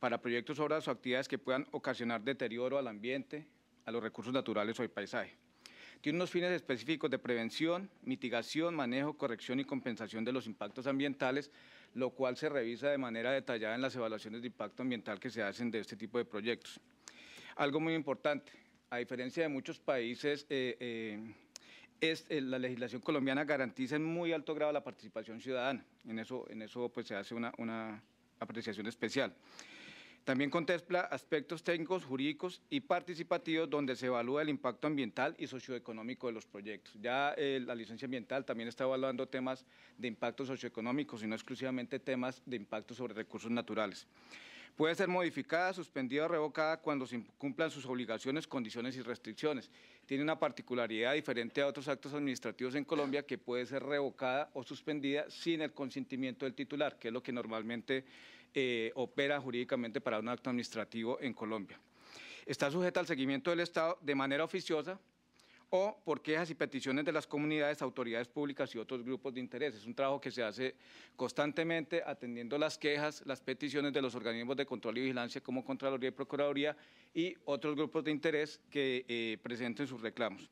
para proyectos, obras o actividades que puedan ocasionar deterioro al ambiente, a los recursos naturales o al paisaje tiene unos fines específicos de prevención, mitigación, manejo, corrección y compensación de los impactos ambientales, lo cual se revisa de manera detallada en las evaluaciones de impacto ambiental que se hacen de este tipo de proyectos. Algo muy importante, a diferencia de muchos países, eh, eh, eh, la legislación colombiana garantiza en muy alto grado la participación ciudadana. En eso, en eso pues, se hace una apreciación especial. También contempla aspectos técnicos, jurídicos y participativos donde se evalúa el impacto ambiental y socioeconómico de los proyectos. Ya eh, la licencia ambiental también está evaluando temas de impacto socioeconómico, sino exclusivamente temas de impacto sobre recursos naturales. Puede ser modificada, suspendida o revocada cuando se cumplan sus obligaciones, condiciones y restricciones. Tiene una particularidad diferente a otros actos administrativos en Colombia que puede ser revocada o suspendida sin el consentimiento del titular, que es lo que normalmente eh, opera jurídicamente para un acto administrativo en Colombia. Está sujeta al seguimiento del Estado de manera oficiosa o por quejas y peticiones de las comunidades, autoridades públicas y otros grupos de interés. Es un trabajo que se hace constantemente atendiendo las quejas, las peticiones de los organismos de control y vigilancia como Contraloría y Procuraduría y otros grupos de interés que eh, presenten sus reclamos.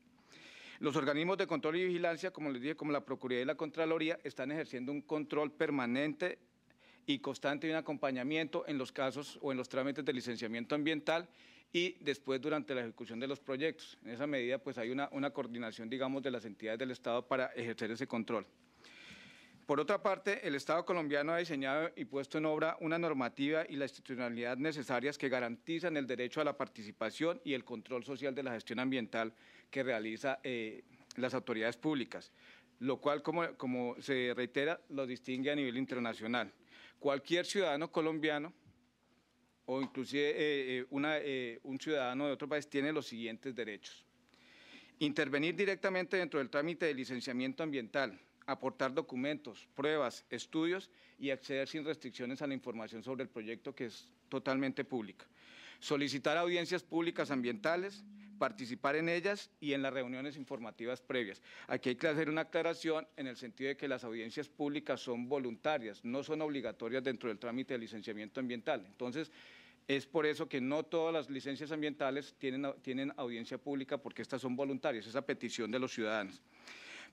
Los organismos de control y vigilancia, como les dije, como la Procuraduría y la Contraloría, están ejerciendo un control permanente y constante un acompañamiento en los casos o en los trámites de licenciamiento ambiental y después durante la ejecución de los proyectos. En esa medida pues hay una, coordinación digamos de las entidades del Estado para ejercer ese control. Por otra parte, el Estado colombiano ha diseñado y puesto en obra una normativa y la institucionalidad necesarias que garantizan el derecho a la participación y el control social de la gestión ambiental que realiza eh, las autoridades públicas, lo cual, como, como se reitera, lo distingue a nivel internacional cualquier ciudadano colombiano o inclusive eh, eh, eh, un ciudadano de otro país tiene los siguientes derechos. Intervenir directamente dentro del trámite de licenciamiento ambiental, aportar documentos, pruebas, estudios y acceder sin restricciones a la información sobre el proyecto que es totalmente pública. Solicitar audiencias públicas ambientales, participar en ellas y en las reuniones informativas previas. Aquí hay que hacer una aclaración en el sentido de que las audiencias públicas son voluntarias, no son obligatorias dentro del trámite de licenciamiento ambiental. Entonces, es por eso que no todas las licencias ambientales tienen, tienen audiencia pública porque estas son voluntarias, esa petición de los ciudadanos.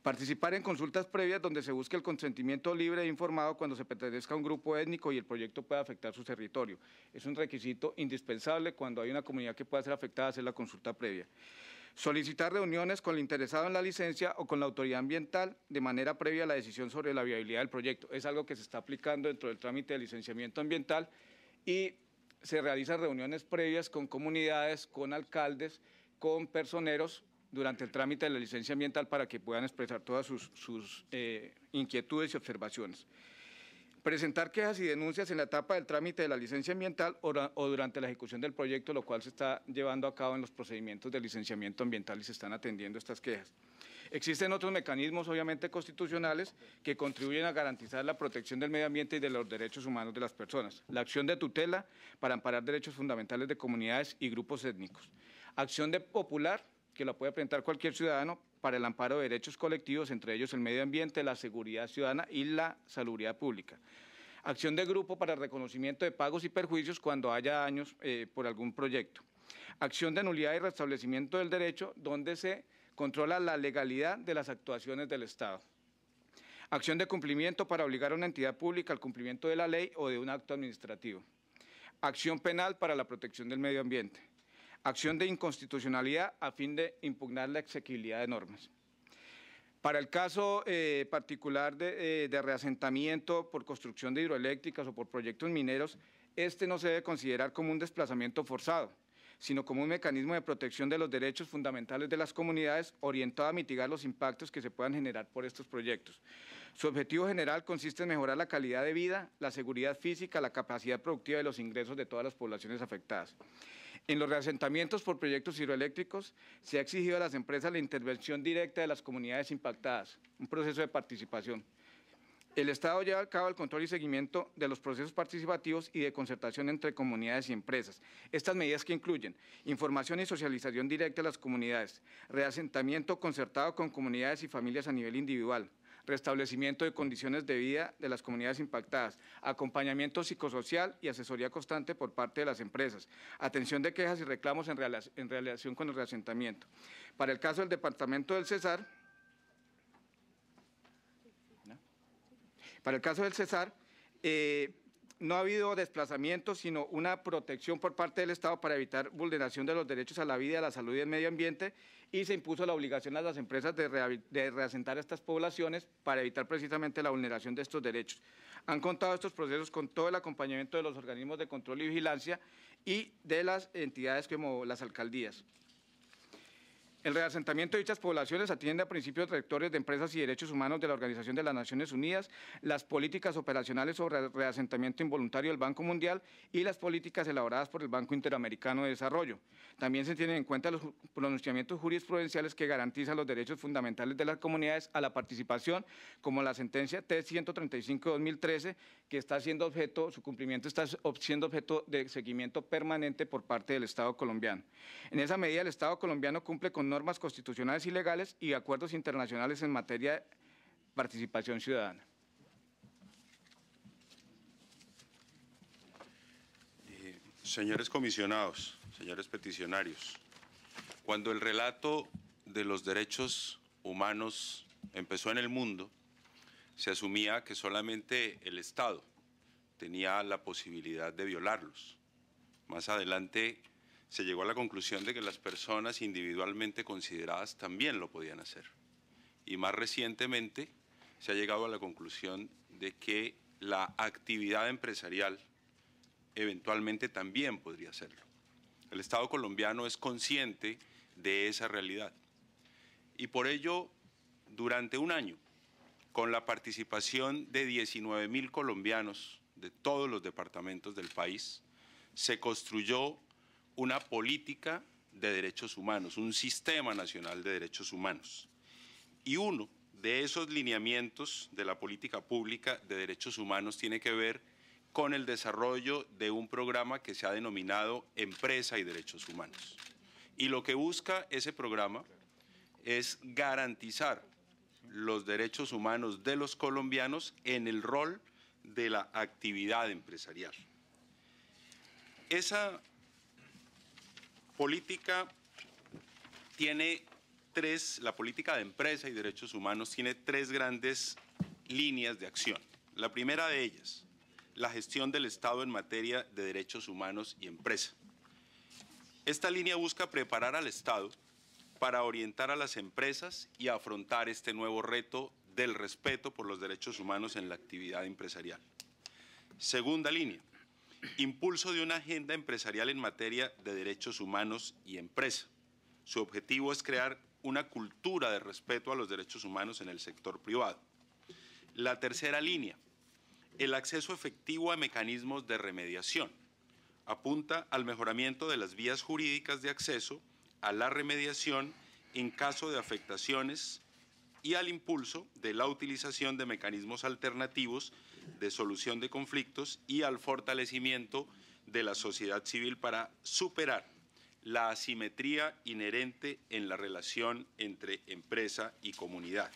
Participar en consultas previas donde se busque el consentimiento libre e informado cuando se pertenezca a un grupo étnico y el proyecto pueda afectar su territorio. Es un requisito indispensable cuando hay una comunidad que pueda ser afectada hacer la consulta previa. Solicitar reuniones con el interesado en la licencia o con la autoridad ambiental de manera previa a la decisión sobre la viabilidad del proyecto. Es algo que se está aplicando dentro del trámite de licenciamiento ambiental y se realizan reuniones previas con comunidades, con alcaldes, con personeros durante el trámite de la licencia ambiental para que puedan expresar todas sus, eh, inquietudes y observaciones. Presentar quejas y denuncias en la etapa del trámite de la licencia ambiental o, durante la ejecución del proyecto, lo cual se está llevando a cabo en los procedimientos de licenciamiento ambiental y se están atendiendo estas quejas. Existen otros mecanismos, obviamente constitucionales, que contribuyen a garantizar la protección del medio ambiente y de los derechos humanos de las personas. La acción de tutela para amparar derechos fundamentales de comunidades y grupos étnicos. Acción de popular que la puede presentar cualquier ciudadano para el amparo de derechos colectivos, entre ellos el medio ambiente, la seguridad ciudadana y la salubridad pública. Acción de grupo para reconocimiento de pagos y perjuicios cuando haya daños eh, por algún proyecto. Acción de nulidad y restablecimiento del derecho, donde se controla la legalidad de las actuaciones del Estado. Acción de cumplimiento para obligar a una entidad pública al cumplimiento de la ley o de un acto administrativo. Acción penal para la protección del medio ambiente acción de inconstitucionalidad a fin de impugnar la exequibilidad de normas. Para el caso eh, particular eh, de, reasentamiento por construcción de hidroeléctricas o por proyectos mineros, este no se debe considerar como un desplazamiento forzado, sino como un mecanismo de protección de los derechos fundamentales de las comunidades orientado a mitigar los impactos que se puedan generar por estos proyectos. Su objetivo general consiste en mejorar la calidad de vida, la seguridad física, la capacidad productiva y los ingresos de todas las poblaciones afectadas. En los reasentamientos por proyectos hidroeléctricos se ha exigido a las empresas la intervención directa de las comunidades impactadas, un proceso de participación. El Estado lleva a cabo el control y seguimiento de los procesos participativos y de concertación entre comunidades y empresas. Estas medidas que incluyen información y socialización directa a las comunidades, reasentamiento concertado con comunidades y familias a nivel individual, restablecimiento de condiciones de vida de las comunidades impactadas, acompañamiento psicosocial y asesoría constante por parte de las empresas, atención de quejas y reclamos en, relación con el reasentamiento. Para el caso del Departamento del Cesar, para el caso del Cesar, eh, no ha habido desplazamiento, sino una protección por parte del Estado para evitar vulneración de los derechos a la vida, a la salud y al medio ambiente, y se impuso la obligación a las empresas de, reasentar a estas poblaciones para evitar precisamente la vulneración de estos derechos. Han contado estos procesos con todo el acompañamiento de los organismos de control y vigilancia y de las entidades como las alcaldías. El reasentamiento de dichas poblaciones atiende a principios rectores de empresas y derechos humanos de la Organización de las Naciones Unidas, las políticas operacionales sobre el reasentamiento involuntario del Banco Mundial y las políticas elaboradas por el Banco Interamericano de Desarrollo. También se tienen en cuenta los pronunciamientos jurisprudenciales que garantizan los derechos fundamentales de las comunidades a la participación, como la sentencia T-135-2013, que está siendo objeto, su cumplimiento está siendo objeto de seguimiento permanente por parte del Estado colombiano. En esa medida, el Estado colombiano cumple con normas constitucionales y legales y acuerdos internacionales en materia de participación ciudadana. Eh, señores comisionados, señores peticionarios, cuando el relato de los derechos humanos empezó en el mundo, se asumía que solamente el Estado tenía la posibilidad de violarlos. Más adelante se llegó a la conclusión de que las personas individualmente consideradas también lo podían hacer. Y más recientemente se ha llegado a la conclusión de que la actividad empresarial eventualmente también podría hacerlo. El Estado colombiano es consciente de esa realidad. Y por ello, durante un año, con la participación de 19.000 mil colombianos de todos los departamentos del país, se construyó una política de derechos humanos, un sistema nacional de derechos humanos. Y uno de esos lineamientos de la política pública de derechos humanos tiene que ver con el desarrollo de un programa que se ha denominado Empresa y Derechos Humanos. Y lo que busca ese programa es garantizar los derechos humanos de los colombianos en el rol de la actividad empresarial. Esa política tiene tres, la política de empresa y derechos humanos tiene tres grandes líneas de acción. La primera de ellas, la gestión del Estado en materia de derechos humanos y empresa. Esta línea busca preparar al Estado para orientar a las empresas y afrontar este nuevo reto del respeto por los derechos humanos en la actividad empresarial. Segunda línea, Impulso de una agenda empresarial en materia de derechos humanos y empresa. Su objetivo es crear una cultura de respeto a los derechos humanos en el sector privado. La tercera línea, el acceso efectivo a mecanismos de remediación. Apunta al mejoramiento de las vías jurídicas de acceso a la remediación en caso de afectaciones y al impulso de la utilización de mecanismos alternativos de solución de conflictos y al fortalecimiento de la sociedad civil para superar la asimetría inherente en la relación entre empresa y comunidad.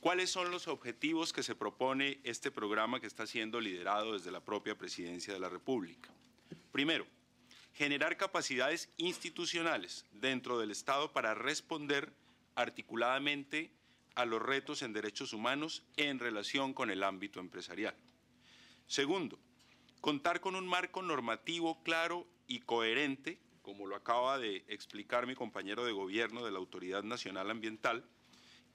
¿Cuáles son los objetivos que se propone este programa que está siendo liderado desde la propia Presidencia de la República? Primero, generar capacidades institucionales dentro del Estado para responder articuladamente a los retos en derechos humanos en relación con el ámbito empresarial. Segundo, contar con un marco normativo claro y coherente, como lo acaba de explicar mi compañero de gobierno de la Autoridad Nacional Ambiental,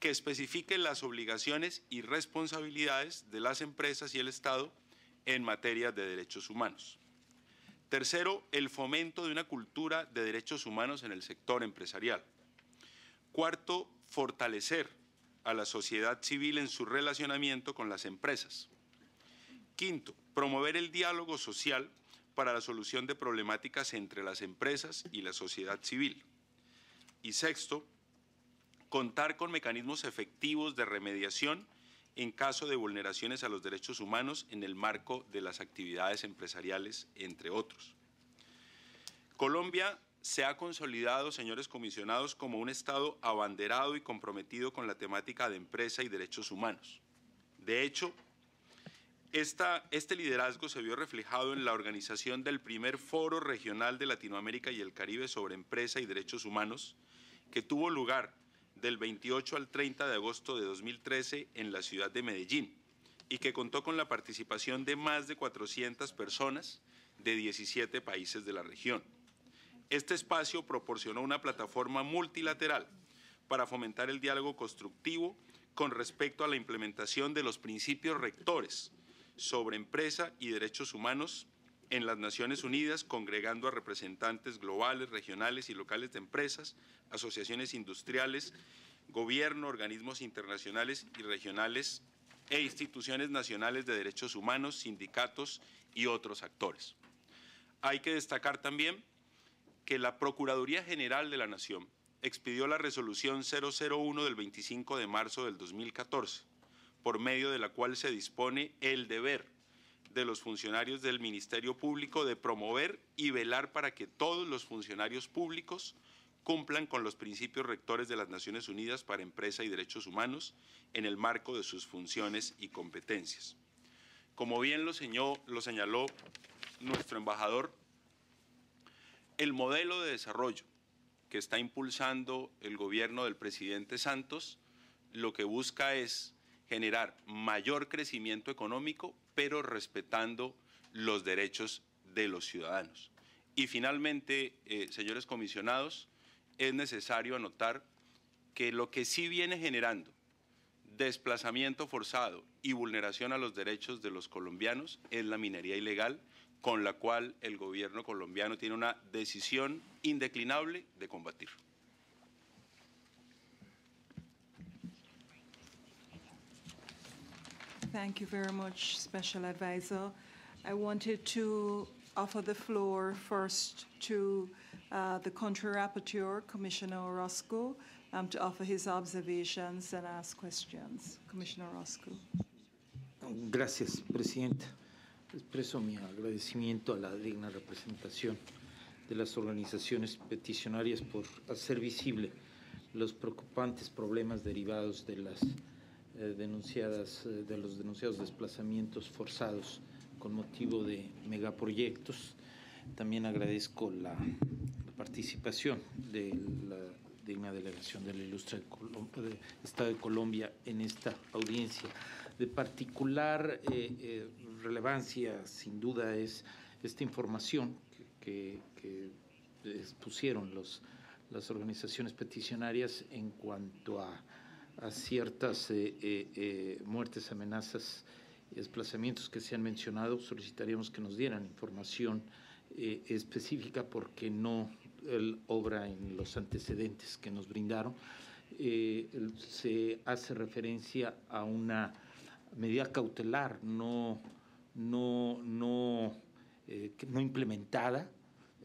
que especifique las obligaciones y responsabilidades de las empresas y el Estado en materia de derechos humanos. Tercero, el fomento de una cultura de derechos humanos en el sector empresarial. Cuarto, fortalecer a la sociedad civil en su relacionamiento con las empresas. Quinto, promover el diálogo social para la solución de problemáticas entre las empresas y la sociedad civil. Y sexto, contar con mecanismos efectivos de remediación en caso de vulneraciones a los derechos humanos en el marco de las actividades empresariales, entre otros. Colombia se ha consolidado, señores comisionados, como un Estado abanderado y comprometido con la temática de empresa y derechos humanos. De hecho, este liderazgo se vio reflejado en la organización del primer foro regional de Latinoamérica y el Caribe sobre empresa y derechos humanos, que tuvo lugar del 28 al 30 de agosto de 2013 en la ciudad de Medellín y que contó con la participación de más de 400 personas de 17 países de la región. Este espacio proporcionó una plataforma multilateral para fomentar el diálogo constructivo con respecto a la implementación de los principios rectores sobre empresa y derechos humanos en las Naciones Unidas, congregando a representantes globales, regionales y locales de empresas, asociaciones industriales, gobierno, organismos internacionales y regionales e instituciones nacionales de derechos humanos, sindicatos y otros actores. Hay que destacar también que la Procuraduría General de la Nación expidió la resolución 001 del 25 de marzo del 2014, por medio de la cual se dispone el deber de los funcionarios del Ministerio Público de promover y velar para que todos los funcionarios públicos cumplan con los principios rectores de las Naciones Unidas para Empresa y Derechos Humanos en el marco de sus funciones y competencias. Como bien lo, lo señaló nuestro embajador, el modelo de desarrollo que está impulsando el gobierno del presidente Santos, lo que busca es generar mayor crecimiento económico, pero respetando los derechos de los ciudadanos. Y finalmente, eh, señores comisionados, es necesario anotar que lo que sí viene generando desplazamiento forzado y vulneración a los derechos de los colombianos es la minería ilegal con la cual el gobierno colombiano tiene una decisión indeclinable de combatir. Thank you very much, Special Advisor. I wanted to offer the floor first to uh, the country rapporteur, Commissioner Orozco, um, to offer his observations and ask questions. Commissioner Orozco. Gracias, Presidenta. Expreso mi agradecimiento a la digna representación de las organizaciones peticionarias por hacer visible los preocupantes problemas derivados de las eh, denunciadas eh, de los denunciados desplazamientos forzados con motivo de megaproyectos. También agradezco la, participación de la digna delegación de Ilustre Estado de Colombia en esta audiencia. De particular eh, relevancia sin duda es esta información que, expusieron los, las organizaciones peticionarias en cuanto a, ciertas eh, eh, eh, muertes, amenazas y desplazamientos que se han mencionado, solicitaríamos que nos dieran información específica porque no obra en los antecedentes que nos brindaron. se hace referencia a una medida cautelar, no no, no, eh, no implementada,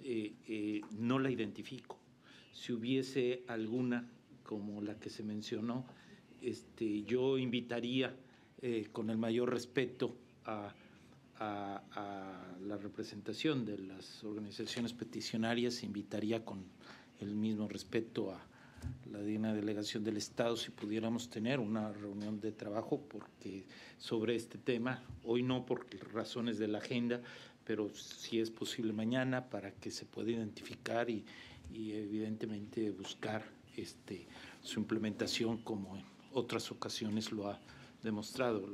eh, eh, no la identifico. Si hubiese alguna como la que se mencionó, este, yo invitaría con el mayor respeto a, la representación de las organizaciones peticionarias, invitaría con el mismo respeto a, la digna delegación del Estado si pudiéramos tener una reunión de trabajo porque sobre este tema, hoy no por razones de la agenda, pero si es posible mañana para que se pueda identificar y, evidentemente buscar este, su implementación como en otras ocasiones lo ha demostrado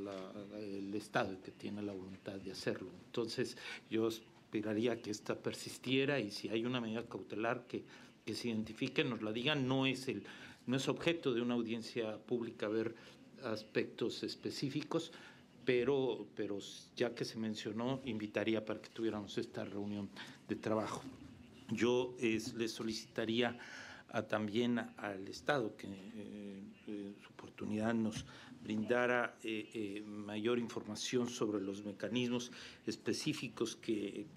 el Estado que tiene la voluntad de hacerlo. Entonces yo esperaría que esta persistiera y si hay una medida cautelar que que se identifiquen, nos la digan. No es, el, no es objeto de una audiencia pública ver aspectos específicos, pero, pero ya que se mencionó, invitaría para que tuviéramos esta reunión de trabajo. Yo le le solicitaría también al Estado que eh, eh, su oportunidad nos brindara eh, mayor información sobre los mecanismos específicos que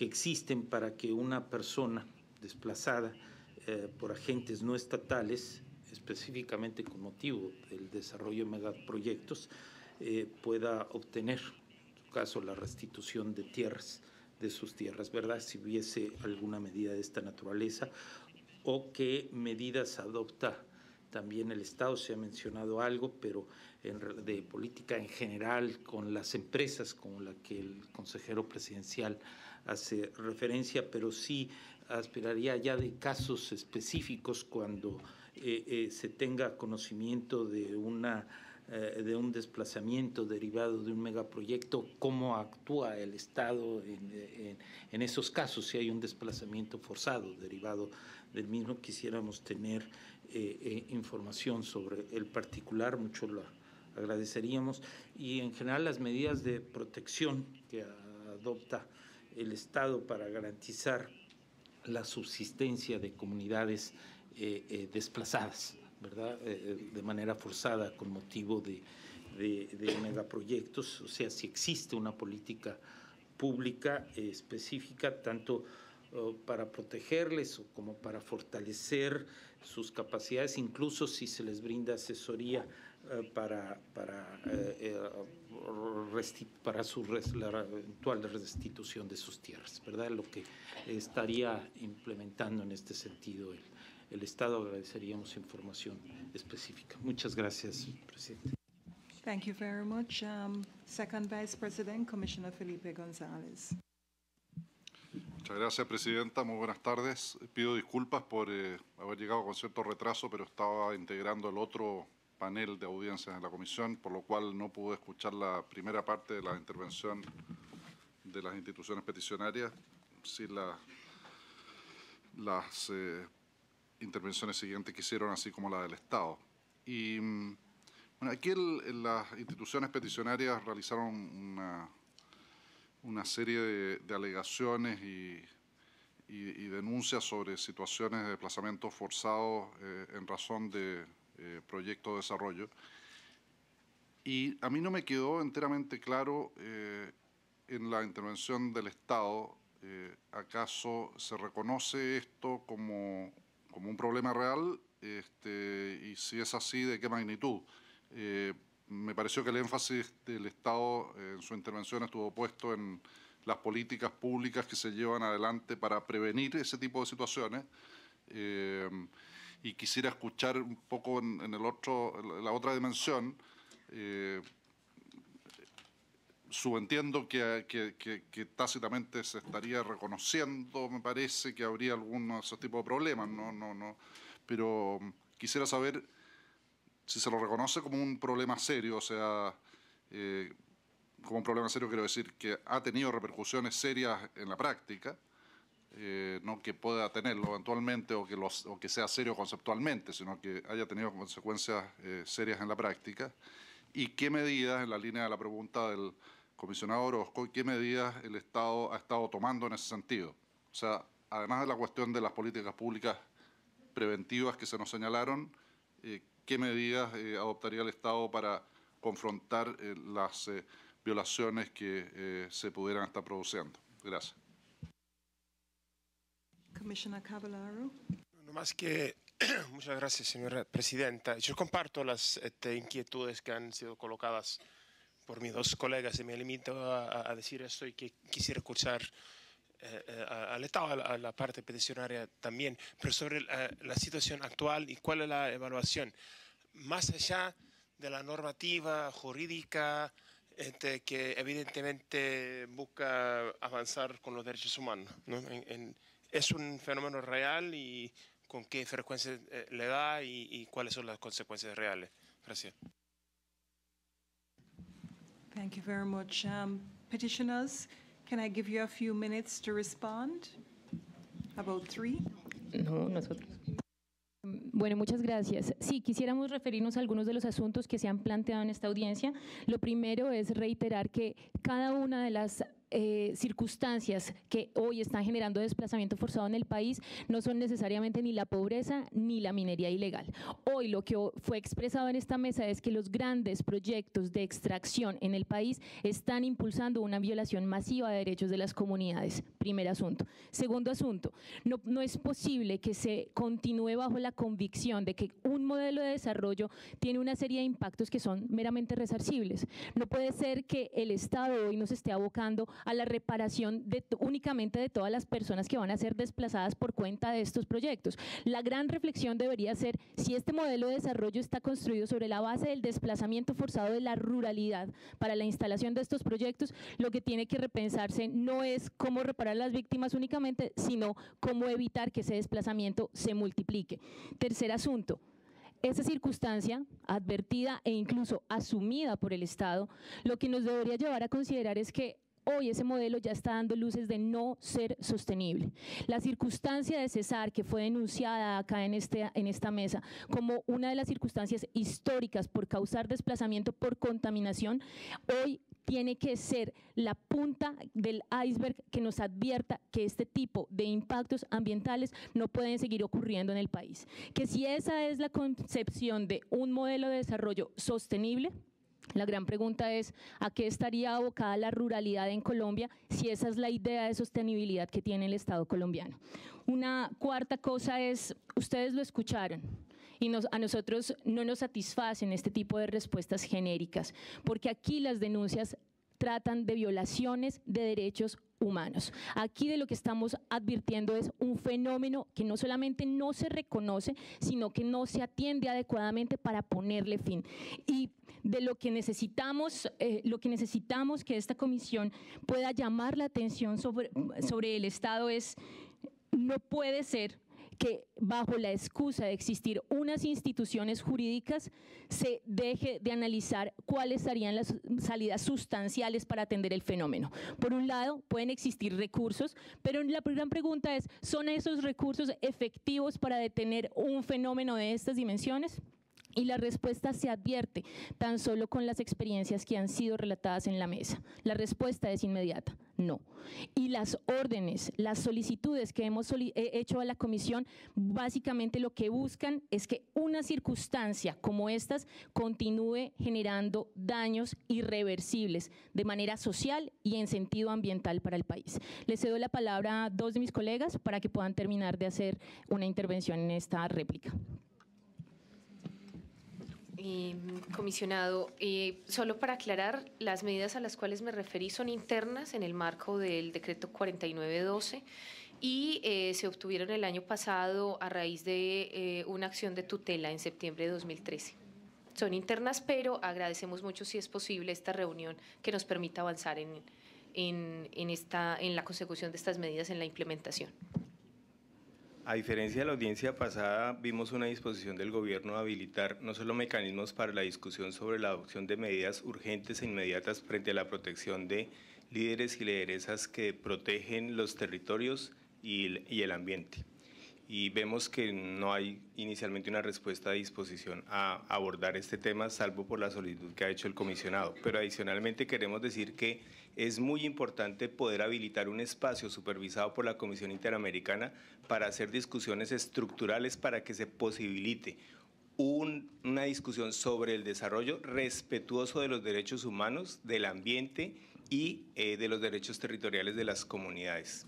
existen para que una persona desplazada eh, por agentes no estatales, específicamente con motivo del desarrollo de megaproyectos, eh, pueda obtener, en su caso, la restitución de tierras, de sus tierras, ¿verdad? Si hubiese alguna medida de esta naturaleza o qué medidas adopta también el Estado, se ha mencionado algo, pero de política en general con las empresas, como la que el consejero presidencial hace referencia, pero sí aspiraría ya de casos específicos cuando eh, eh, se tenga conocimiento de una eh, de un desplazamiento derivado de un megaproyecto, cómo actúa el Estado en, en, esos casos, si hay un desplazamiento forzado derivado del mismo, quisiéramos tener información sobre el particular, mucho lo agradeceríamos, y en general las medidas de protección que adopta el Estado para garantizar la subsistencia de comunidades eh, eh, desplazadas, ¿verdad? Eh, de manera forzada con motivo de, megaproyectos. O sea, si existe una política pública específica, tanto para protegerles como para fortalecer sus capacidades, incluso si se les brinda asesoría para, para para su la eventual restitución de sus tierras, ¿verdad? Lo que estaría implementando en este sentido el, Estado. Agradeceríamos información específica. Muchas gracias, presidente. Thank you very much. Um, second Vice President, Commissioner Felipe Muchas gracias, Presidenta. Muy buenas tardes. Pido disculpas por eh, haber llegado con cierto retraso, pero estaba integrando el otro panel de audiencias de la comisión, por lo cual no pude escuchar la primera parte de la intervención de las instituciones peticionarias. si las eh, intervenciones siguientes que hicieron, así como la del Estado. Y mm, bueno, aquí las instituciones peticionarias realizaron una, una serie de, alegaciones y, denuncias sobre situaciones de desplazamiento forzado eh, en razón de eh, proyecto de desarrollo. Y a mí no me quedó enteramente claro eh, en la intervención del Estado, eh, ¿acaso se reconoce esto como, como un problema real? Este, y si es así, ¿de qué magnitud? me pareció que el énfasis del Estado en su intervención estuvo puesto en las políticas públicas que se llevan adelante para prevenir ese tipo de situaciones y quisiera escuchar un poco en, el otro, la otra dimensión. Eh, subentiendo que, tácitamente se estaría reconociendo, me parece que habría algunos ese tipo de problemas, no, no, no. Pero mm, quisiera saber si se lo reconoce como un problema serio, o sea, eh, como un problema serio quiero decir que ha tenido repercusiones serias en la práctica eh, no que pueda tenerlo eventualmente o que, que sea serio conceptualmente, sino que haya tenido consecuencias eh, serias en la práctica. ¿Y qué medidas, en la línea de la pregunta del comisionado Orozco, qué medidas el Estado ha estado tomando en ese sentido? O sea, además de la cuestión de las políticas públicas preventivas que se nos señalaron, eh, ¿qué medidas adoptaría el Estado para confrontar las violaciones que se pudieran estar produciendo? Gracias. Commissioner Cavallaro. No más que Muchas gracias, señora presidenta. Yo comparto las este, inquietudes que han sido colocadas por mis dos colegas y me limito a, decir esto y que quisiera escuchar eh, eh, al Estado, a la, parte peticionaria también, pero sobre eh, la, situación actual y cuál es la evaluación. Más allá de la normativa jurídica este, que evidentemente busca avanzar con los derechos humanos ¿no? en es un fenómeno real y con qué frecuencia eh, le da y, cuáles son las consecuencias reales. Gracias. Thank you very much. Um, petitioners, can I give you a few minutes to respond? About three. No, nosotros. Bueno, muchas gracias. Sí, quisiéramos referirnos a algunos de los asuntos que se han planteado en esta audiencia. Lo primero es reiterar que cada una de las eh, circunstancias que hoy están generando desplazamiento forzado en el país no son necesariamente ni la pobreza ni la minería ilegal. Hoy lo que fue expresado en esta mesa es que los grandes proyectos de extracción en el país están impulsando una violación masiva de derechos de las comunidades primer asunto. Segundo asunto, no, no es posible que se continúe bajo la convicción de que un modelo de desarrollo tiene una serie de impactos que son meramente resarcibles. No puede ser que el Estado hoy nos esté abocando a la reparación únicamente de todas las personas que van a ser desplazadas por cuenta de estos proyectos. La gran reflexión debería ser si este modelo de desarrollo está construido sobre la base del desplazamiento forzado de la ruralidad para la instalación de estos proyectos, lo que tiene que repensarse no es cómo reparar las víctimas únicamente, sino cómo evitar que ese desplazamiento se multiplique. Tercer asunto, esa circunstancia, advertida e incluso asumida por el Estado, lo que nos debería llevar a considerar es que hoy ese modelo ya está dando luces de no ser sostenible. La circunstancia de Cesar, que fue denunciada acá en, este, en esta mesa como una de las circunstancias históricas por causar desplazamiento por contaminación, hoy tiene que ser la punta del iceberg que nos advierta que este tipo de impactos ambientales no pueden seguir ocurriendo en el país. Que si esa es la concepción de un modelo de desarrollo sostenible, la gran pregunta es, ¿a qué estaría abocada la ruralidad en Colombia si esa es la idea de sostenibilidad que tiene el Estado colombiano? Una cuarta cosa es, ustedes lo escucharon, y a nosotros no nos satisfacen este tipo de respuestas genéricas, porque aquí las denuncias tratan de violaciones de derechos humanos. Aquí de lo que estamos advirtiendo es un fenómeno que no solamente no se reconoce, sino que no se atiende adecuadamente para ponerle fin. Y de lo que necesitamos, eh, lo que necesitamos que esta comisión pueda llamar la atención sobre, sobre el Estado es, no puede ser que bajo la excusa de existir unas instituciones jurídicas se deje de analizar cuáles serían las salidas sustanciales para atender el fenómeno. Por un lado, pueden existir recursos, pero la gran pregunta es, ¿son esos recursos efectivos para detener un fenómeno de estas dimensiones? y la respuesta se advierte tan solo con las experiencias que han sido relatadas en la mesa. La respuesta es inmediata, no. Y las órdenes, las solicitudes que hemos hecho a la comisión, básicamente lo que buscan es que una circunstancia como estas continúe generando daños irreversibles de manera social y en sentido ambiental para el país. Les cedo la palabra a dos de mis colegas para que puedan terminar de hacer una intervención en esta réplica comisionado, solo para aclarar, las medidas a las cuales me referí son internas en el marco del decreto 4912 y eh, se obtuvieron el año pasado a raíz de eh, una acción de tutela en septiembre de 2013. Son internas, pero agradecemos mucho si es posible esta reunión que nos permita avanzar en, esta, en la consecución de estas medidas en la implementación. A diferencia de la audiencia pasada, vimos una disposición del gobierno a habilitar no solo mecanismos para la discusión sobre la adopción de medidas urgentes e inmediatas frente a la protección de líderes y lideresas que protegen los territorios y el ambiente. Y vemos que no hay inicialmente una respuesta a disposición a abordar este tema, salvo por la solicitud que ha hecho el comisionado. Pero adicionalmente queremos decir que es muy importante poder habilitar un espacio supervisado por la Comisión Interamericana para hacer discusiones estructurales para que se posibilite una discusión sobre el desarrollo respetuoso de los derechos humanos, del ambiente y eh, de los derechos territoriales de las comunidades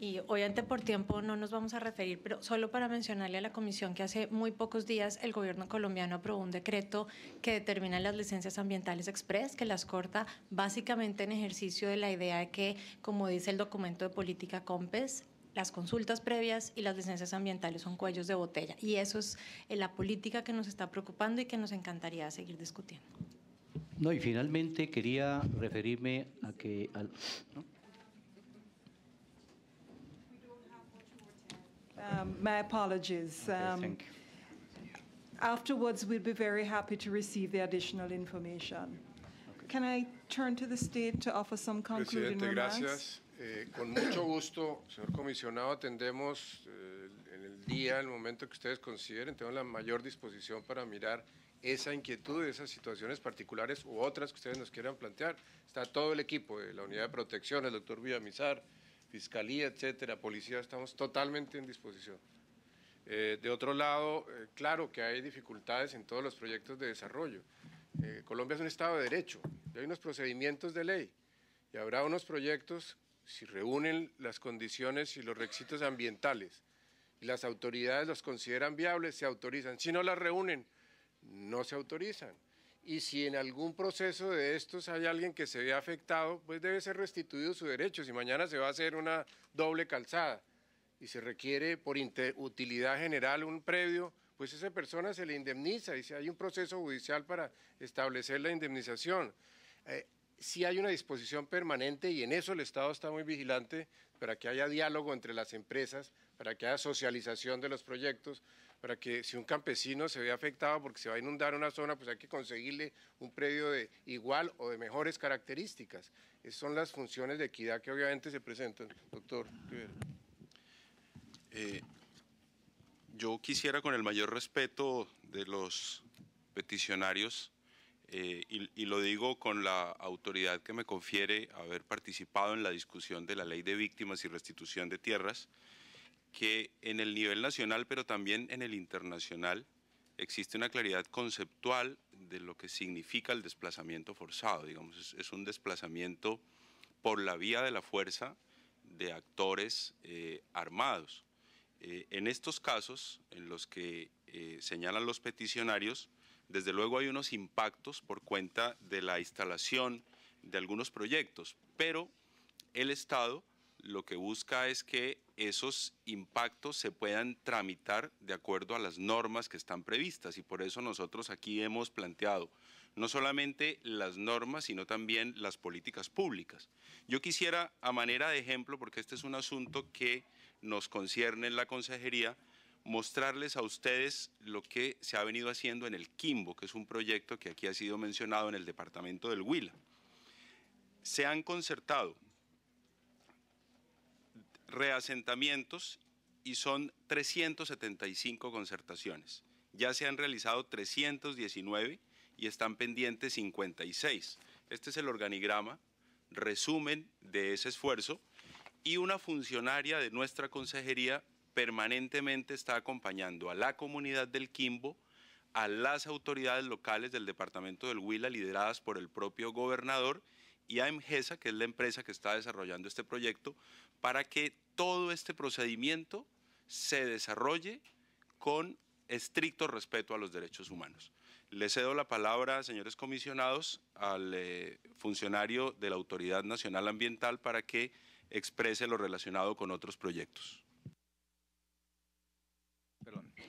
y obviamente por tiempo no nos vamos a referir, pero solo para mencionarle a la comisión que hace muy pocos días el gobierno colombiano aprobó un decreto que determina las licencias ambientales express, que las corta básicamente en ejercicio de la idea de que, como dice el documento de política COMPES, las consultas previas y las licencias ambientales son cuellos de botella. Y eso es eh, la política que nos está preocupando y que nos encantaría seguir discutiendo. No, y finalmente quería referirme a que... Al, Um, my apologies. um, afterwards, we'll be very happy to receive the additional information. Can I turn to the state to offer some concluding Presidente, remarks? Gracias. Eh, con mucho gusto, señor comisionado, atendemos eh, en el día, el momento que ustedes consideren. Tengo la mayor disposición para mirar esa inquietud, y esas situaciones particulares u otras que ustedes nos quieran plantear. Está todo el equipo de la unidad de protección, el doctor Villamizar, fiscalía, etcétera, policía, estamos totalmente en disposición. Eh, de otro lado, eh, claro que hay dificultades en todos los proyectos de desarrollo. Eh, Colombia es un Estado de Derecho, hay unos procedimientos de ley y habrá unos proyectos, si reúnen las condiciones y los requisitos ambientales y las autoridades los consideran viables, se autorizan. Si no las reúnen, no se autorizan y si en algún proceso de estos hay alguien que se ve afectado, pues debe ser restituido su derecho. Si mañana se va a hacer una doble calzada y se requiere por utilidad general un previo, pues esa persona se le indemniza y si hay un proceso judicial para establecer la indemnización. Eh, si hay una disposición permanente y en eso el Estado está muy vigilante para que haya diálogo entre las empresas, para que haya socialización de los proyectos, para que si un campesino se ve afectado porque se va a inundar una zona, pues hay que conseguirle un predio de igual o de mejores características. Esas son las funciones de equidad que obviamente se presentan, doctor. Eh, yo quisiera con el mayor respeto de los peticionarios, eh, y, lo digo con la autoridad que me confiere haber participado en la discusión de la ley de víctimas y restitución de tierras, que en el nivel nacional, pero también en el internacional, existe una claridad conceptual de lo que significa el desplazamiento forzado. Digamos, es, un desplazamiento por la vía de la fuerza de actores eh, armados. Eh, en estos casos, en los que eh, señalan los peticionarios, desde luego hay unos impactos por cuenta de la instalación de algunos proyectos, pero el Estado lo que busca es que esos impactos se puedan tramitar de acuerdo a las normas que están previstas y por eso nosotros aquí hemos planteado no solamente las normas, sino también las políticas públicas. Yo quisiera, a manera de ejemplo, porque este es un asunto que nos concierne en la consejería, mostrarles a ustedes lo que se ha venido haciendo en el Quimbo, que es un proyecto que aquí ha sido mencionado en el departamento del Huila. Se han concertado reasentamientos y son 375 concertaciones. Ya se han realizado 319 y están pendientes 56. Este es el organigrama, resumen de ese esfuerzo y una funcionaria de nuestra consejería permanentemente está acompañando a la comunidad del Quimbo, a las autoridades locales del departamento del Huila lideradas por el propio gobernador y a EMGESA, que es la empresa que está desarrollando este proyecto, para que todo este procedimiento se desarrolle con estricto respeto a los derechos humanos. Le cedo la palabra, señores comisionados, al eh, funcionario de la Autoridad Nacional Ambiental para que exprese lo relacionado con otros proyectos.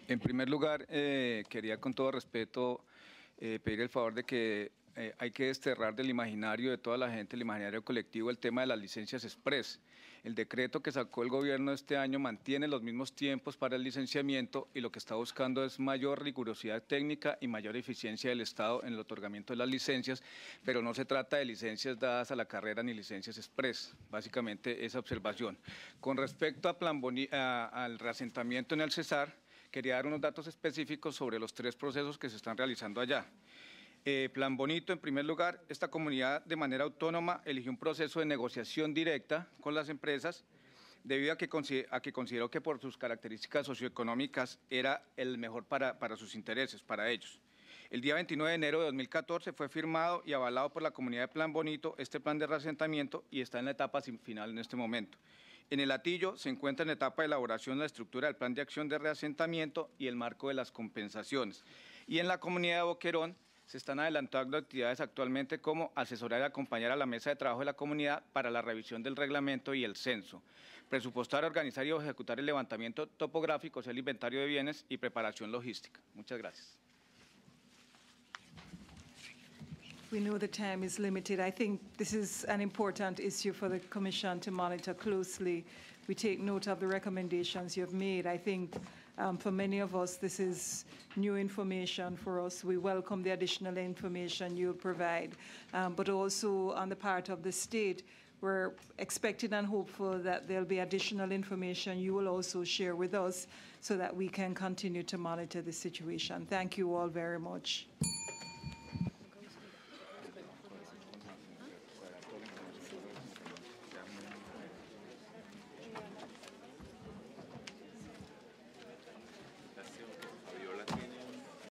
En primer lugar, eh, quería con todo respeto eh, pedir el favor de que eh, hay que desterrar del imaginario de toda la gente, el imaginario colectivo, el tema de las licencias express. El decreto que sacó el gobierno este año mantiene los mismos tiempos para el licenciamiento y lo que está buscando es mayor rigurosidad técnica y mayor eficiencia del Estado en el otorgamiento de las licencias, pero no se trata de licencias dadas a la carrera ni licencias express, básicamente esa observación. Con respecto al reasentamiento en el Cesar, quería dar unos datos específicos sobre los tres procesos que se están realizando allá. Eh, plan Bonito, en primer lugar, esta comunidad de manera autónoma eligió un proceso de negociación directa con las empresas debido a que, consideró que por sus características socioeconómicas era el mejor para, sus intereses, para ellos. El día 29 de enero de 2014 fue firmado y avalado por la comunidad de Plan Bonito este plan de reasentamiento y está en la etapa final en este momento. En el latillo se encuentra en etapa de elaboración la estructura del plan de acción de reasentamiento y el marco de las compensaciones. Y en la comunidad de Boquerón se están adelantando actividades actualmente como asesorar y acompañar a la mesa de trabajo de la comunidad para la revisión del reglamento y el censo, presupuestar, organizar y ejecutar el levantamiento topográfico, hacer el inventario de bienes y preparación logística. Muchas gracias. We know the time is limited. I think this is an important issue for the Commission to monitor closely. We take note of the recommendations made. Um, for many of us, this is new information for us. We welcome the additional information you'll provide, um, but also on the part of the state, we're expecting and hopeful that there'll be additional information you will also share with us so that we can continue to monitor the situation. Thank you all very much.